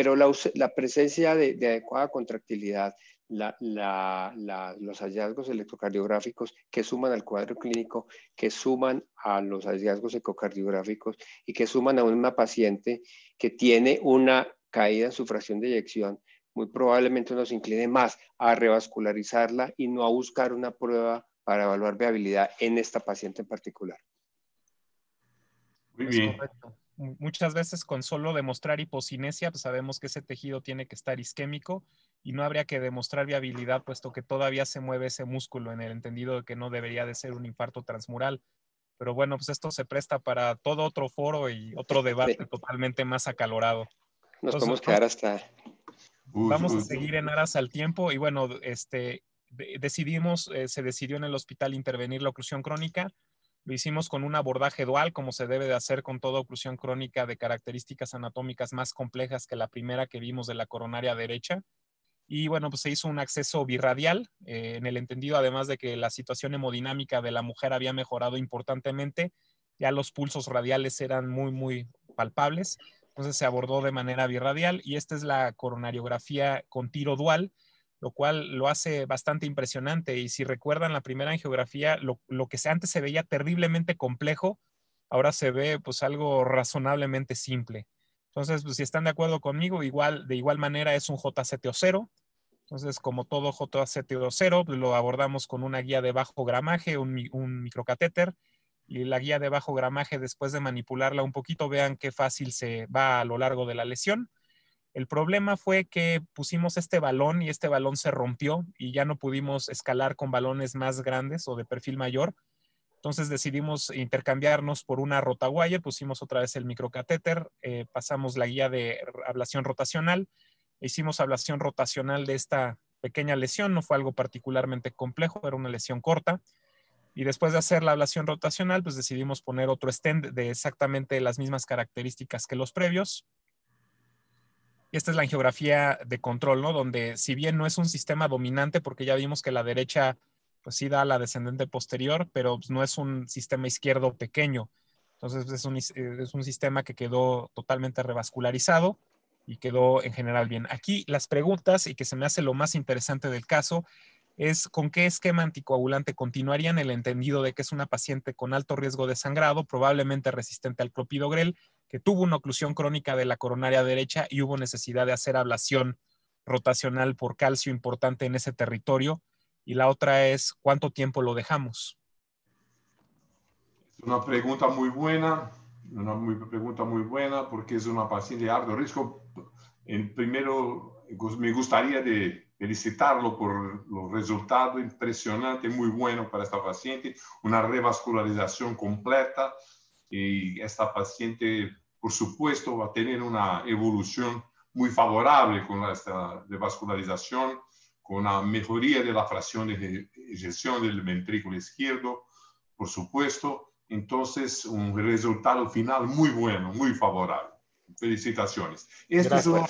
S2: la, presencia de adecuada contractilidad los hallazgos electrocardiográficos que suman al cuadro clínico, que suman a los hallazgos ecocardiográficos y que suman a una paciente que tiene una caída en su fracción de eyección, muy probablemente nos incline más a revascularizarla y no a buscar una prueba para evaluar viabilidad en esta paciente en particular. Muy bien
S5: muchas veces con solo demostrar hipocinesia, pues, sabemos que ese tejido tiene que estar isquémico y no habría que demostrar viabilidad, puesto que todavía se mueve ese músculo en el entendido de que no debería de ser un infarto transmural. Pero bueno, pues esto se presta para todo otro foro y otro debate totalmente más acalorado. Nos vamos podemos quedar
S2: hasta... Vamos a seguir
S5: en aras al tiempo y bueno, este, decidimos, eh, se decidió en el hospital intervenir la oclusión crónica lo hicimos con un abordaje dual, como se debe de hacer con toda oclusión crónica de características anatómicas más complejas que la primera que vimos de la coronaria derecha. Y bueno, pues se hizo un acceso birradial, eh, en el entendido además de que la situación hemodinámica de la mujer había mejorado importantemente, ya los pulsos radiales eran muy, muy palpables. Entonces se abordó de manera birradial y esta es la coronariografía con tiro dual, lo cual lo hace bastante impresionante. Y si recuerdan la primera en geografía, lo, lo que antes se veía terriblemente complejo, ahora se ve pues algo razonablemente simple. Entonces, pues, si están de acuerdo conmigo, igual, de igual manera es un JCTO0. Entonces, como todo JCTO0, pues, lo abordamos con una guía de bajo gramaje, un, un microcatéter, y la guía de bajo gramaje, después de manipularla un poquito, vean qué fácil se va a lo largo de la lesión. El problema fue que pusimos este balón y este balón se rompió y ya no pudimos escalar con balones más grandes o de perfil mayor. Entonces decidimos intercambiarnos por una rotawire, pusimos otra vez el microcatéter, eh, pasamos la guía de ablación rotacional, e hicimos ablación rotacional de esta pequeña lesión, no fue algo particularmente complejo, era una lesión corta. Y después de hacer la ablación rotacional, pues decidimos poner otro stent de exactamente las mismas características que los previos, esta es la angiografía de control, ¿no? Donde si bien no es un sistema dominante, porque ya vimos que la derecha, pues sí da la descendente posterior, pero pues, no es un sistema izquierdo pequeño. Entonces es un, eh, es un sistema que quedó totalmente revascularizado y quedó en general bien. Aquí las preguntas, y que se me hace lo más interesante del caso, es con qué esquema anticoagulante continuarían el entendido de que es una paciente con alto riesgo de sangrado, probablemente resistente al clopidogrel, que tuvo una oclusión crónica de la coronaria derecha y hubo necesidad de hacer ablación rotacional por calcio importante en ese territorio. Y la otra es, ¿cuánto tiempo lo dejamos?
S1: Es una pregunta muy buena, una pregunta muy buena porque es una paciente de alto riesgo. En primero, me gustaría felicitarlo por los resultados impresionantes, muy buenos para esta paciente, una revascularización completa y esta paciente por supuesto, va a tener una evolución muy favorable con la vascularización, con la mejoría de la fracción de eyección del ventrículo izquierdo, por supuesto. Entonces, un resultado final muy bueno, muy favorable. Felicitaciones. Esta es una,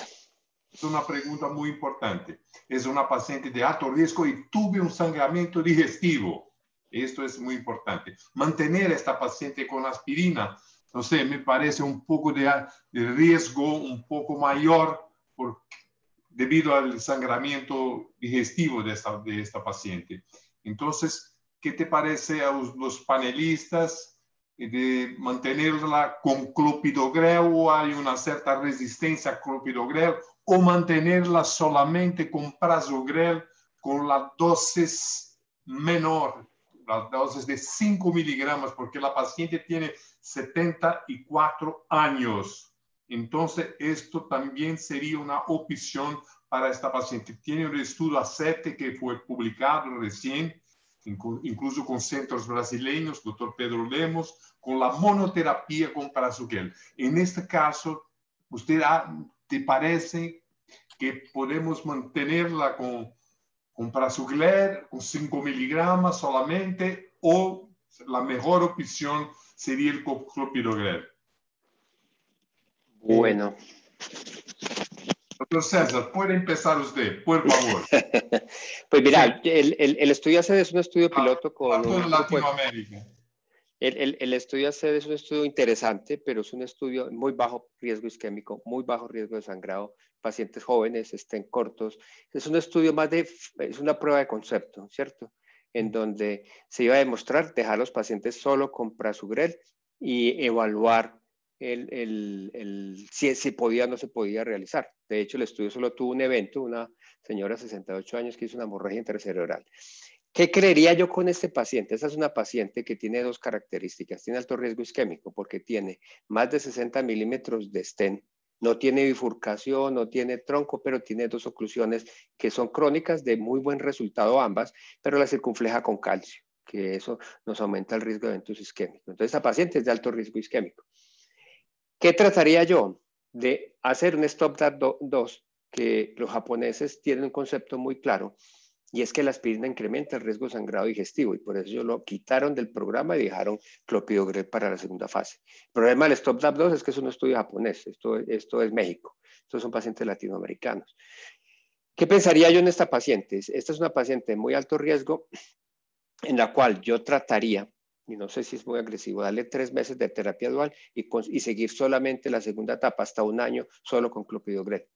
S1: es una pregunta muy importante. Es una paciente de alto riesgo y tuve un sangramiento digestivo. Esto es muy importante. Mantener a esta paciente con aspirina entonces, me parece un poco de, riesgo un poco mayor debido al sangramiento digestivo de esta, de paciente. Entonces, ¿qué te parece a los, panelistas de mantenerla con clopidogrel o hay una cierta resistencia a clopidogrel o mantenerla solamente con prazogrel con la dosis menor las dosis de 5 miligramos, porque la paciente tiene 74 años. Entonces, esto también sería una opción para esta paciente. Tiene un estudio 7 que fue publicado recién, incluso con centros brasileños, doctor Pedro Lemos, con la monoterapia con parazuquel. En este caso, ¿usted ah, te parece que podemos mantenerla con con prasugler con 5 miligramos solamente, o la mejor opción sería el clopidogrel. Eh, bueno. Doctor César, puede empezar usted, por favor.
S2: pues mira, el, el, estudio ACED es un estudio ah, piloto con... Ah, Latinoamérica. El, el, el, estudio ACED es un estudio interesante, pero es un estudio muy bajo riesgo isquémico, muy bajo riesgo de sangrado pacientes jóvenes estén cortos. Es un estudio más de, es una prueba de concepto, ¿cierto? En donde se iba a demostrar dejar a los pacientes solo con prasugrel y evaluar el, el, el, si, si, podía o no se podía realizar. De hecho, el estudio solo tuvo un evento, una señora de 68 años que hizo una hemorragia intracerebral. ¿Qué creería yo con este paciente? Esa es una paciente que tiene dos características. Tiene alto riesgo isquémico porque tiene más de 60 milímetros de estén no tiene bifurcación, no tiene tronco, pero tiene dos oclusiones que son crónicas de muy buen resultado ambas, pero la circunfleja con calcio, que eso nos aumenta el riesgo de eventos isquémicos. Entonces, a es de alto riesgo isquémico. ¿Qué trataría yo? De hacer un stop dart 2, que los japoneses tienen un concepto muy claro, y es que la aspirina incrementa el riesgo sangrado digestivo y por eso lo quitaron del programa y dejaron clopidogrel para la segunda fase. El problema del Stop DAP 2 es que es un estudio japonés, esto, esto es México, estos son pacientes latinoamericanos. ¿Qué pensaría yo en esta paciente? Esta es una paciente de muy alto riesgo en la cual yo trataría, y no sé si es muy agresivo, darle tres meses de terapia dual y, y seguir solamente la segunda etapa hasta un año solo con clopidogrel.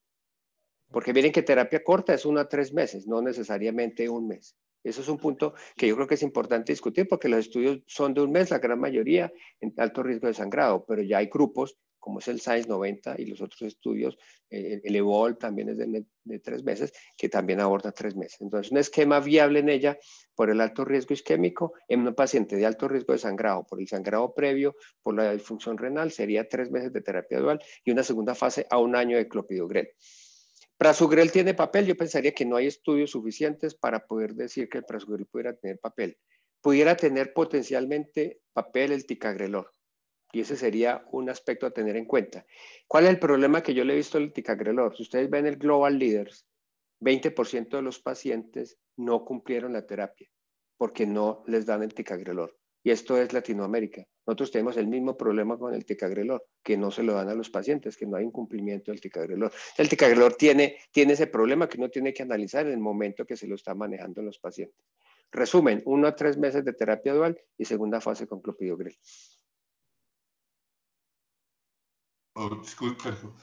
S2: Porque miren que terapia corta es uno a tres meses, no necesariamente un mes. Eso es un punto que yo creo que es importante discutir porque los estudios son de un mes, la gran mayoría, en alto riesgo de sangrado, pero ya hay grupos como es el SAIS 90 y los otros estudios, eh, el EVOL también es de, de, tres meses, que también aborda tres meses. Entonces, un esquema viable en ella por el alto riesgo isquémico en un paciente de alto riesgo de sangrado, por el sangrado previo, por la disfunción renal, sería tres meses de terapia dual y una segunda fase a un año de clopidogrel. Prasugrel tiene papel, yo pensaría que no hay estudios suficientes para poder decir que el prasugrel pudiera tener papel. Pudiera tener potencialmente papel el ticagrelor, y ese sería un aspecto a tener en cuenta. ¿Cuál es el problema que yo le he visto al ticagrelor? Si ustedes ven el Global Leaders, 20% de los pacientes no cumplieron la terapia porque no les dan el ticagrelor. Y esto es Latinoamérica. Nosotros tenemos el mismo problema con el ticagrelor, que no se lo dan a los pacientes, que no hay incumplimiento del ticagrelor. El ticagrelor tiene, tiene ese problema que uno tiene que analizar en el momento que se lo está manejando los pacientes. Resumen, uno a tres meses de terapia dual y segunda fase con clopidogrel.
S1: Oh,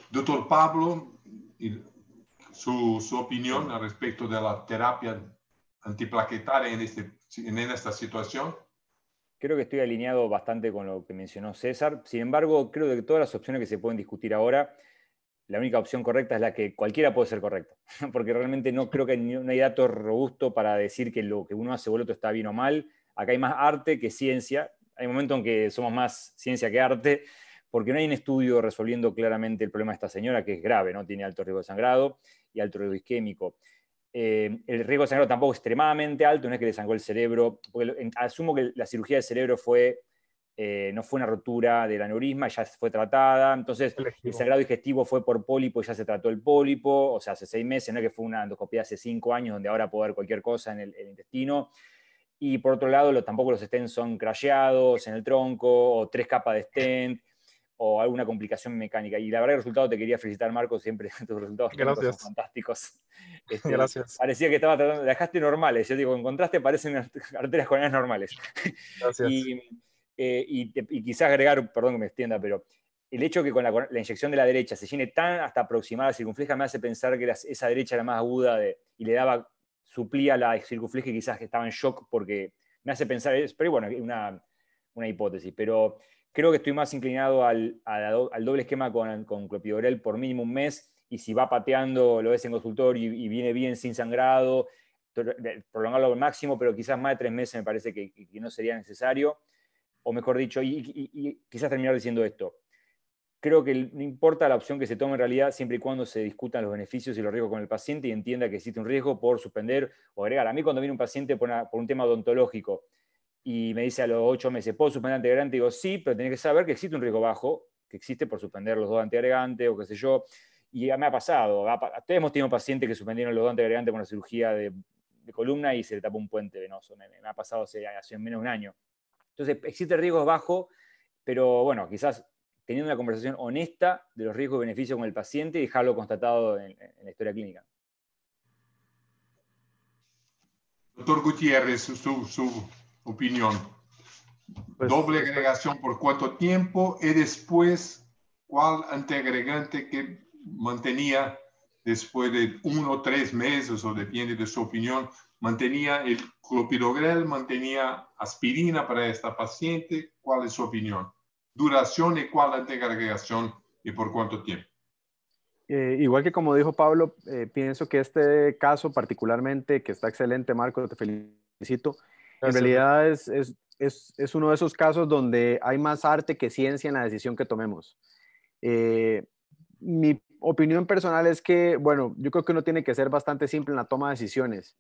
S1: doctor Pablo, su, opinión al respecto de la terapia antiplaquetaria en, este, en esta situación. Creo que estoy
S3: alineado bastante con lo que mencionó César. Sin embargo, creo que todas las opciones que se pueden discutir ahora, la única opción correcta es la que cualquiera puede ser correcta, porque realmente no creo que no hay datos robustos para decir que lo que uno hace o el otro está bien o mal. Acá hay más arte que ciencia. Hay momentos en que somos más ciencia que arte, porque no hay un estudio resolviendo claramente el problema de esta señora, que es grave, ¿no? Tiene alto riesgo de sangrado y alto riesgo isquémico. Eh, el riesgo sangrado tampoco es extremadamente alto, no es que le sangró el cerebro, porque asumo que la cirugía del cerebro fue, eh, no fue una rotura del aneurisma, ya fue tratada, entonces el sangrado digestivo fue por pólipo, ya se trató el pólipo, o sea, hace seis meses, no es que fue una endoscopía hace cinco años donde ahora puede haber cualquier cosa en el, intestino. Y por otro lado, tampoco los stents son crasheados en el tronco o tres capas de stent o alguna complicación mecánica. Y la verdad, el resultado te quería felicitar, Marco, siempre tus resultados son fantásticos. Este, Gracias. Parecía que estaba tratando, dejaste normales. Yo digo, encontraste, parecen arterias coronarias normales. Gracias. Y, eh, y, quizás agregar, perdón que me extienda, pero el hecho que con la, inyección de la derecha se llene tan hasta aproximada la circunfleja me hace pensar que esa derecha era más aguda de, y le daba, suplía la circunfleja y quizás estaba en shock porque me hace pensar, pero bueno, una, una hipótesis, pero Creo que estoy más inclinado al, al, doble esquema con, con por mínimo un mes y si va pateando, lo ves en consultor y, viene bien sin sangrado, prolongarlo al máximo, pero quizás más de tres meses me parece que, no sería necesario. O mejor dicho, y, quizás terminar diciendo esto. Creo que no importa la opción que se tome en realidad, siempre y cuando se discutan los beneficios y los riesgos con el paciente y entienda que existe un riesgo por suspender o agregar. A mí cuando viene un paciente por un tema odontológico y me dice a los ocho meses, ¿puedo suspender Y Digo, sí, pero tenés que saber que existe un riesgo bajo, que existe por suspender los dos antiagregantes o qué sé yo. Y ya me ha pasado, hemos tenido pacientes que suspendieron los dos antiagregantes con la cirugía de, columna y se le tapó un puente venoso. Me, ha pasado hace, menos de un año. Entonces, existe riesgo bajo, pero bueno, quizás teniendo una conversación honesta de los riesgos y beneficios con el paciente y dejarlo constatado en, la historia clínica.
S1: Doctor Gutiérrez, su opinión. Pues, Doble agregación por cuánto tiempo y después cuál anteagregante que mantenía después de uno o tres meses, o depende de su opinión, mantenía el clopidogrel, mantenía aspirina para esta paciente. ¿Cuál es su opinión? Duración y cuál anteagregación y por cuánto tiempo.
S4: Eh, igual que como dijo Pablo, eh, pienso que este caso particularmente, que está excelente Marco, te felicito, en realidad es, es, es, es, uno de esos casos donde hay más arte que ciencia en la decisión que tomemos. Eh, mi opinión personal es que, bueno, yo creo que uno tiene que ser bastante simple en la toma de decisiones.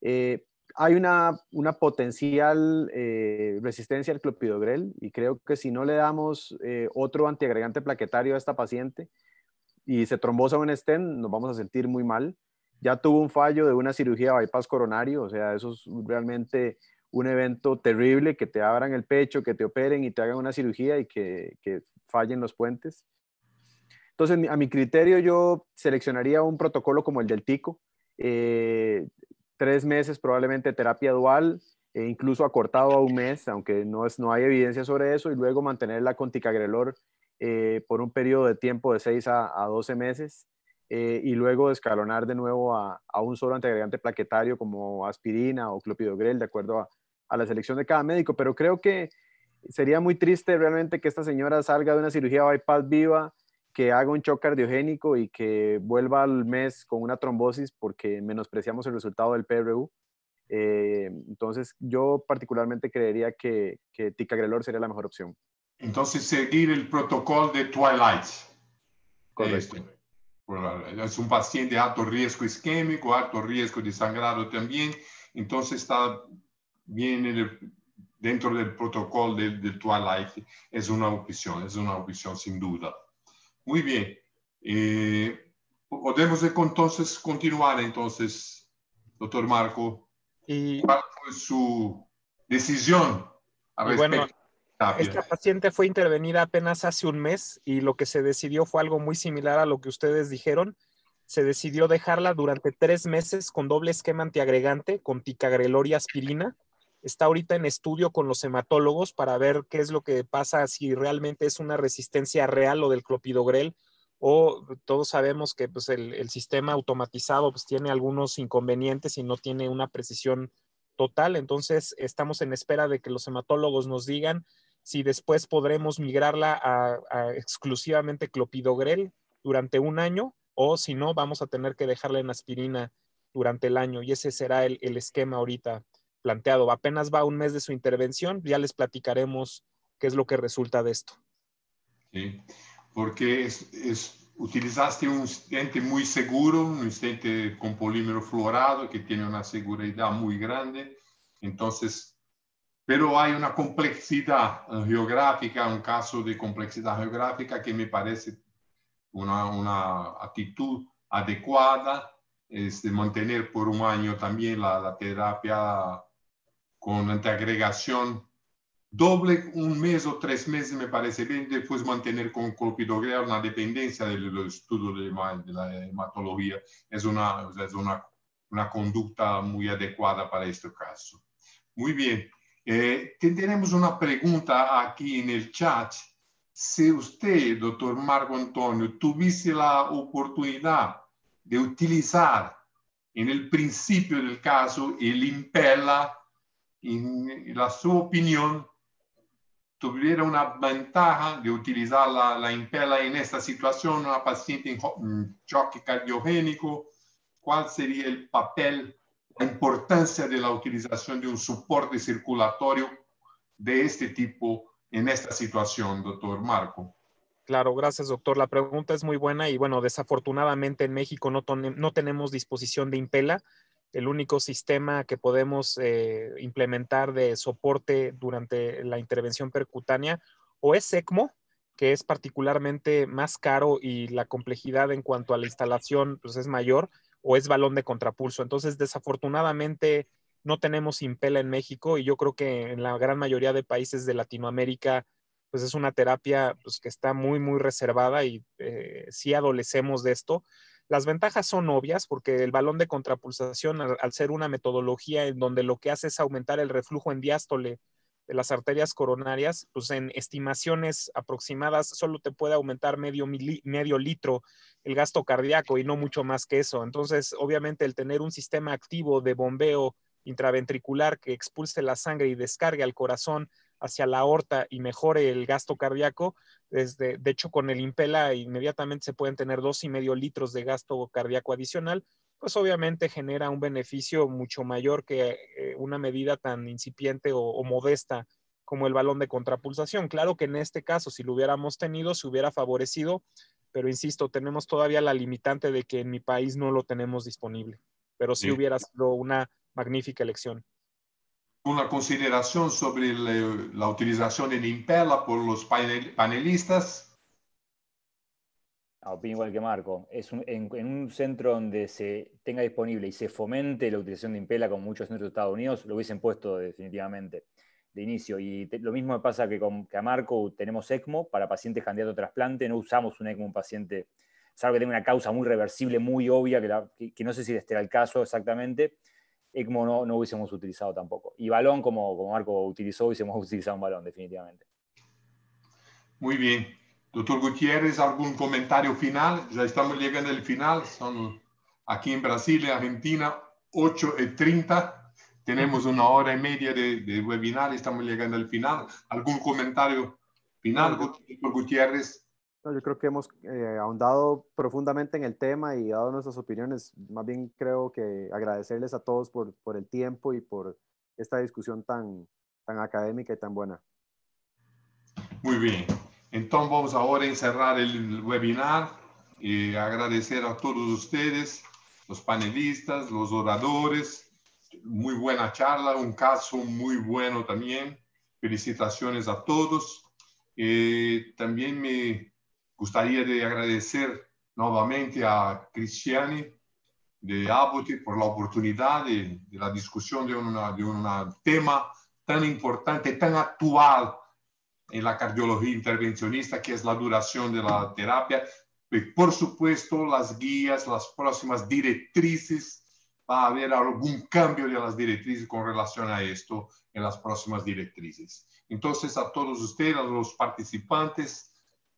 S4: Eh, hay una, una potencial eh, resistencia al clopidogrel y creo que si no le damos otro antiagregante plaquetario a esta paciente y se trombosa un estén, nos vamos a sentir muy mal. Ya tuvo un fallo de una cirugía bypass coronario, o sea, eso es realmente un evento terrible, que te abran el pecho, que te operen y te hagan una cirugía y que, que fallen los puentes. Entonces, a mi criterio, yo seleccionaría un protocolo como el del TICO, eh, tres meses probablemente terapia dual, e incluso acortado a un mes, aunque no, es, no hay evidencia sobre eso, y luego mantener la ticagrelor eh, por un periodo de tiempo de 6 a, a 12 meses, eh, y luego escalonar de nuevo a, a, un solo antiagregante plaquetario como aspirina o clopidogrel, de acuerdo a, a la selección de cada médico, pero creo que sería muy triste realmente que esta señora salga de una cirugía bypass viva, que haga un shock cardiogénico y que vuelva al mes con una trombosis porque menospreciamos el resultado del PRU. Eh, entonces, yo particularmente creería que, Ticagrelor sería la mejor opción.
S1: Entonces, seguir el protocolo de Twilight. Correcto. es un paciente de alto riesgo isquémico, alto riesgo de sangrado también. Entonces, está viene dentro del protocolo del, del Twilight, es una opción, es una opción sin duda. Muy bien. Eh, podemos entonces continuar, entonces, doctor Marco. Y, ¿Cuál fue su decisión? bueno, ah, esta
S5: paciente fue intervenida apenas hace un mes y lo que se decidió fue algo muy similar a lo que ustedes dijeron. Se decidió dejarla durante tres meses con doble esquema antiagregante con ticagrelor y aspirina está ahorita en estudio con los hematólogos para ver qué es lo que pasa, si realmente es una resistencia real o del clopidogrel, o todos sabemos que pues, el, sistema automatizado pues, tiene algunos inconvenientes y no tiene una precisión total. Entonces, estamos en espera de que los hematólogos nos digan si después podremos migrarla a, exclusivamente clopidogrel durante un año o si no, vamos a tener que dejarla en aspirina durante el año y ese será el, el esquema ahorita planteado. Apenas va un mes de su intervención, ya les platicaremos qué es lo que resulta de esto.
S1: Sí, porque es, utilizaste un incidente muy seguro, un incidente con polímero fluorado que tiene una seguridad muy grande. Entonces, pero hay una complejidad geográfica, un caso de complejidad geográfica que me parece una, una actitud adecuada, es este, mantener por un año también la, la terapia con la doble un mes o tres meses me parece bien, después mantener con clopidogrel una dependencia del estudio de, la hematología. Es una, es una, una conducta muy adecuada para este caso. Muy bien. Eh, tendremos una pregunta aquí en el chat. Si usted, doctor Marco Antonio, tuviese la oportunidad de utilizar en el principio del caso el Impella, y, la su opinión tuviera una ventaja de utilizar la, la impela en esta situación, una paciente en choque cardiogénico, cuál sería el papel, la importancia de la utilización de un soporte circulatorio de este tipo en esta situación, doctor Marco.
S5: Claro, gracias doctor. La pregunta es muy buena y bueno, desafortunadamente en México no, no tenemos disposición de impela el único sistema que podemos eh, implementar de soporte durante la intervención percutánea, o es ECMO, que es particularmente más caro y la complejidad en cuanto a la instalación pues, es mayor, o es balón de contrapulso. Entonces, desafortunadamente, no tenemos impela en México y yo creo que en la gran mayoría de países de Latinoamérica, pues es una terapia pues, que está muy, muy reservada y eh, sí adolecemos de esto. Las ventajas son obvias porque el balón de contrapulsación, al, ser una metodología en donde lo que hace es aumentar el reflujo en diástole de las arterias coronarias, pues en estimaciones aproximadas solo te puede aumentar medio, medio litro el gasto cardíaco y no mucho más que eso. Entonces, obviamente, el tener un sistema activo de bombeo intraventricular que expulse la sangre y descargue al corazón hacia la aorta y mejore el gasto cardíaco. Desde, de hecho, con el Impela inmediatamente se pueden tener dos y medio litros de gasto cardíaco adicional, pues obviamente genera un beneficio mucho mayor que eh, una medida tan incipiente o, modesta como el balón de contrapulsación. Claro que en este caso, si lo hubiéramos tenido, se hubiera favorecido, pero insisto, tenemos todavía la limitante de que en mi país no lo tenemos disponible, pero si sí. hubiera sido una magnífica elección
S1: una consideración sobre eh, la, utilización en Impela por los panelistas. Ah, opino igual que
S3: Marco. Es en, un centro donde se tenga disponible y se fomente la utilización de Impela, como muchos centros de Estados Unidos, lo hubiesen puesto definitivamente de inicio. Y lo mismo me pasa que, con, que a Marco tenemos ECMO para pacientes candidatos a trasplante. No usamos un ECMO, un paciente, salvo que tenga una causa muy reversible, muy obvia, que, que no sé si este era el caso exactamente, ECMO no, no hubiésemos utilizado tampoco. Y balón, como, como Marco utilizó, hubiésemos utilizado un balón, definitivamente.
S1: Muy bien. Doctor Gutiérrez, ¿algún comentario final? Ya estamos llegando al final. Son aquí en Brasil, Argentina, 8 y 30. Tenemos una hora y media de, de webinar. Estamos llegando al final. ¿Algún comentario final, doctor Gutiérrez?
S4: yo creo que hemos eh, ahondado profundamente en el tema y dado nuestras opiniones. Más bien creo que agradecerles a todos por, por el tiempo y por esta discusión tan, tan académica y tan buena.
S1: Muy bien. Entonces vamos ahora a encerrar el webinar y agradecer a todos ustedes, los panelistas, los oradores. Muy buena charla, un caso muy bueno también. Felicitaciones a todos. Eh, también me Gustaría de agradecer nuevamente a cristiani de Abuti por la oportunidad de, la discusión de un tema tan importante, tan actual en la cardiología intervencionista, que es la duración de la terapia. por supuesto, las guías, las próximas directrices, va a haber algún cambio de las directrices con relación a esto en las próximas directrices. Entonces, a todos ustedes, a los participantes,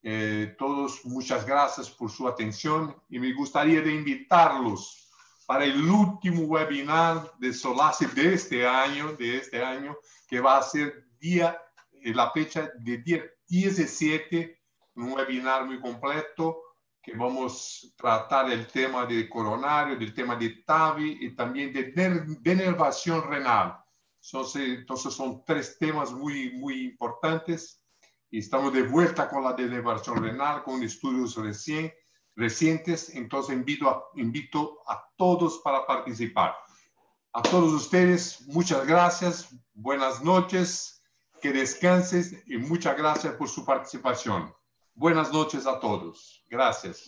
S1: eh, todos, muchas gracias por su atención y me gustaría de invitarlos para el último webinar de Solace de este año, de este año, que va a ser día, eh, la fecha de día 17, un webinar muy completo que vamos a tratar el tema del coronario, del tema de TAVI y también de denervación renal. Entonces, entonces son tres temas muy, muy importantes y estamos de vuelta con la elevación renal, con estudios recientes, entonces invito a, invito a todos para participar. A todos ustedes, muchas gracias, buenas noches, que descansen, y muchas gracias por su participación. Buenas noches a todos. Gracias.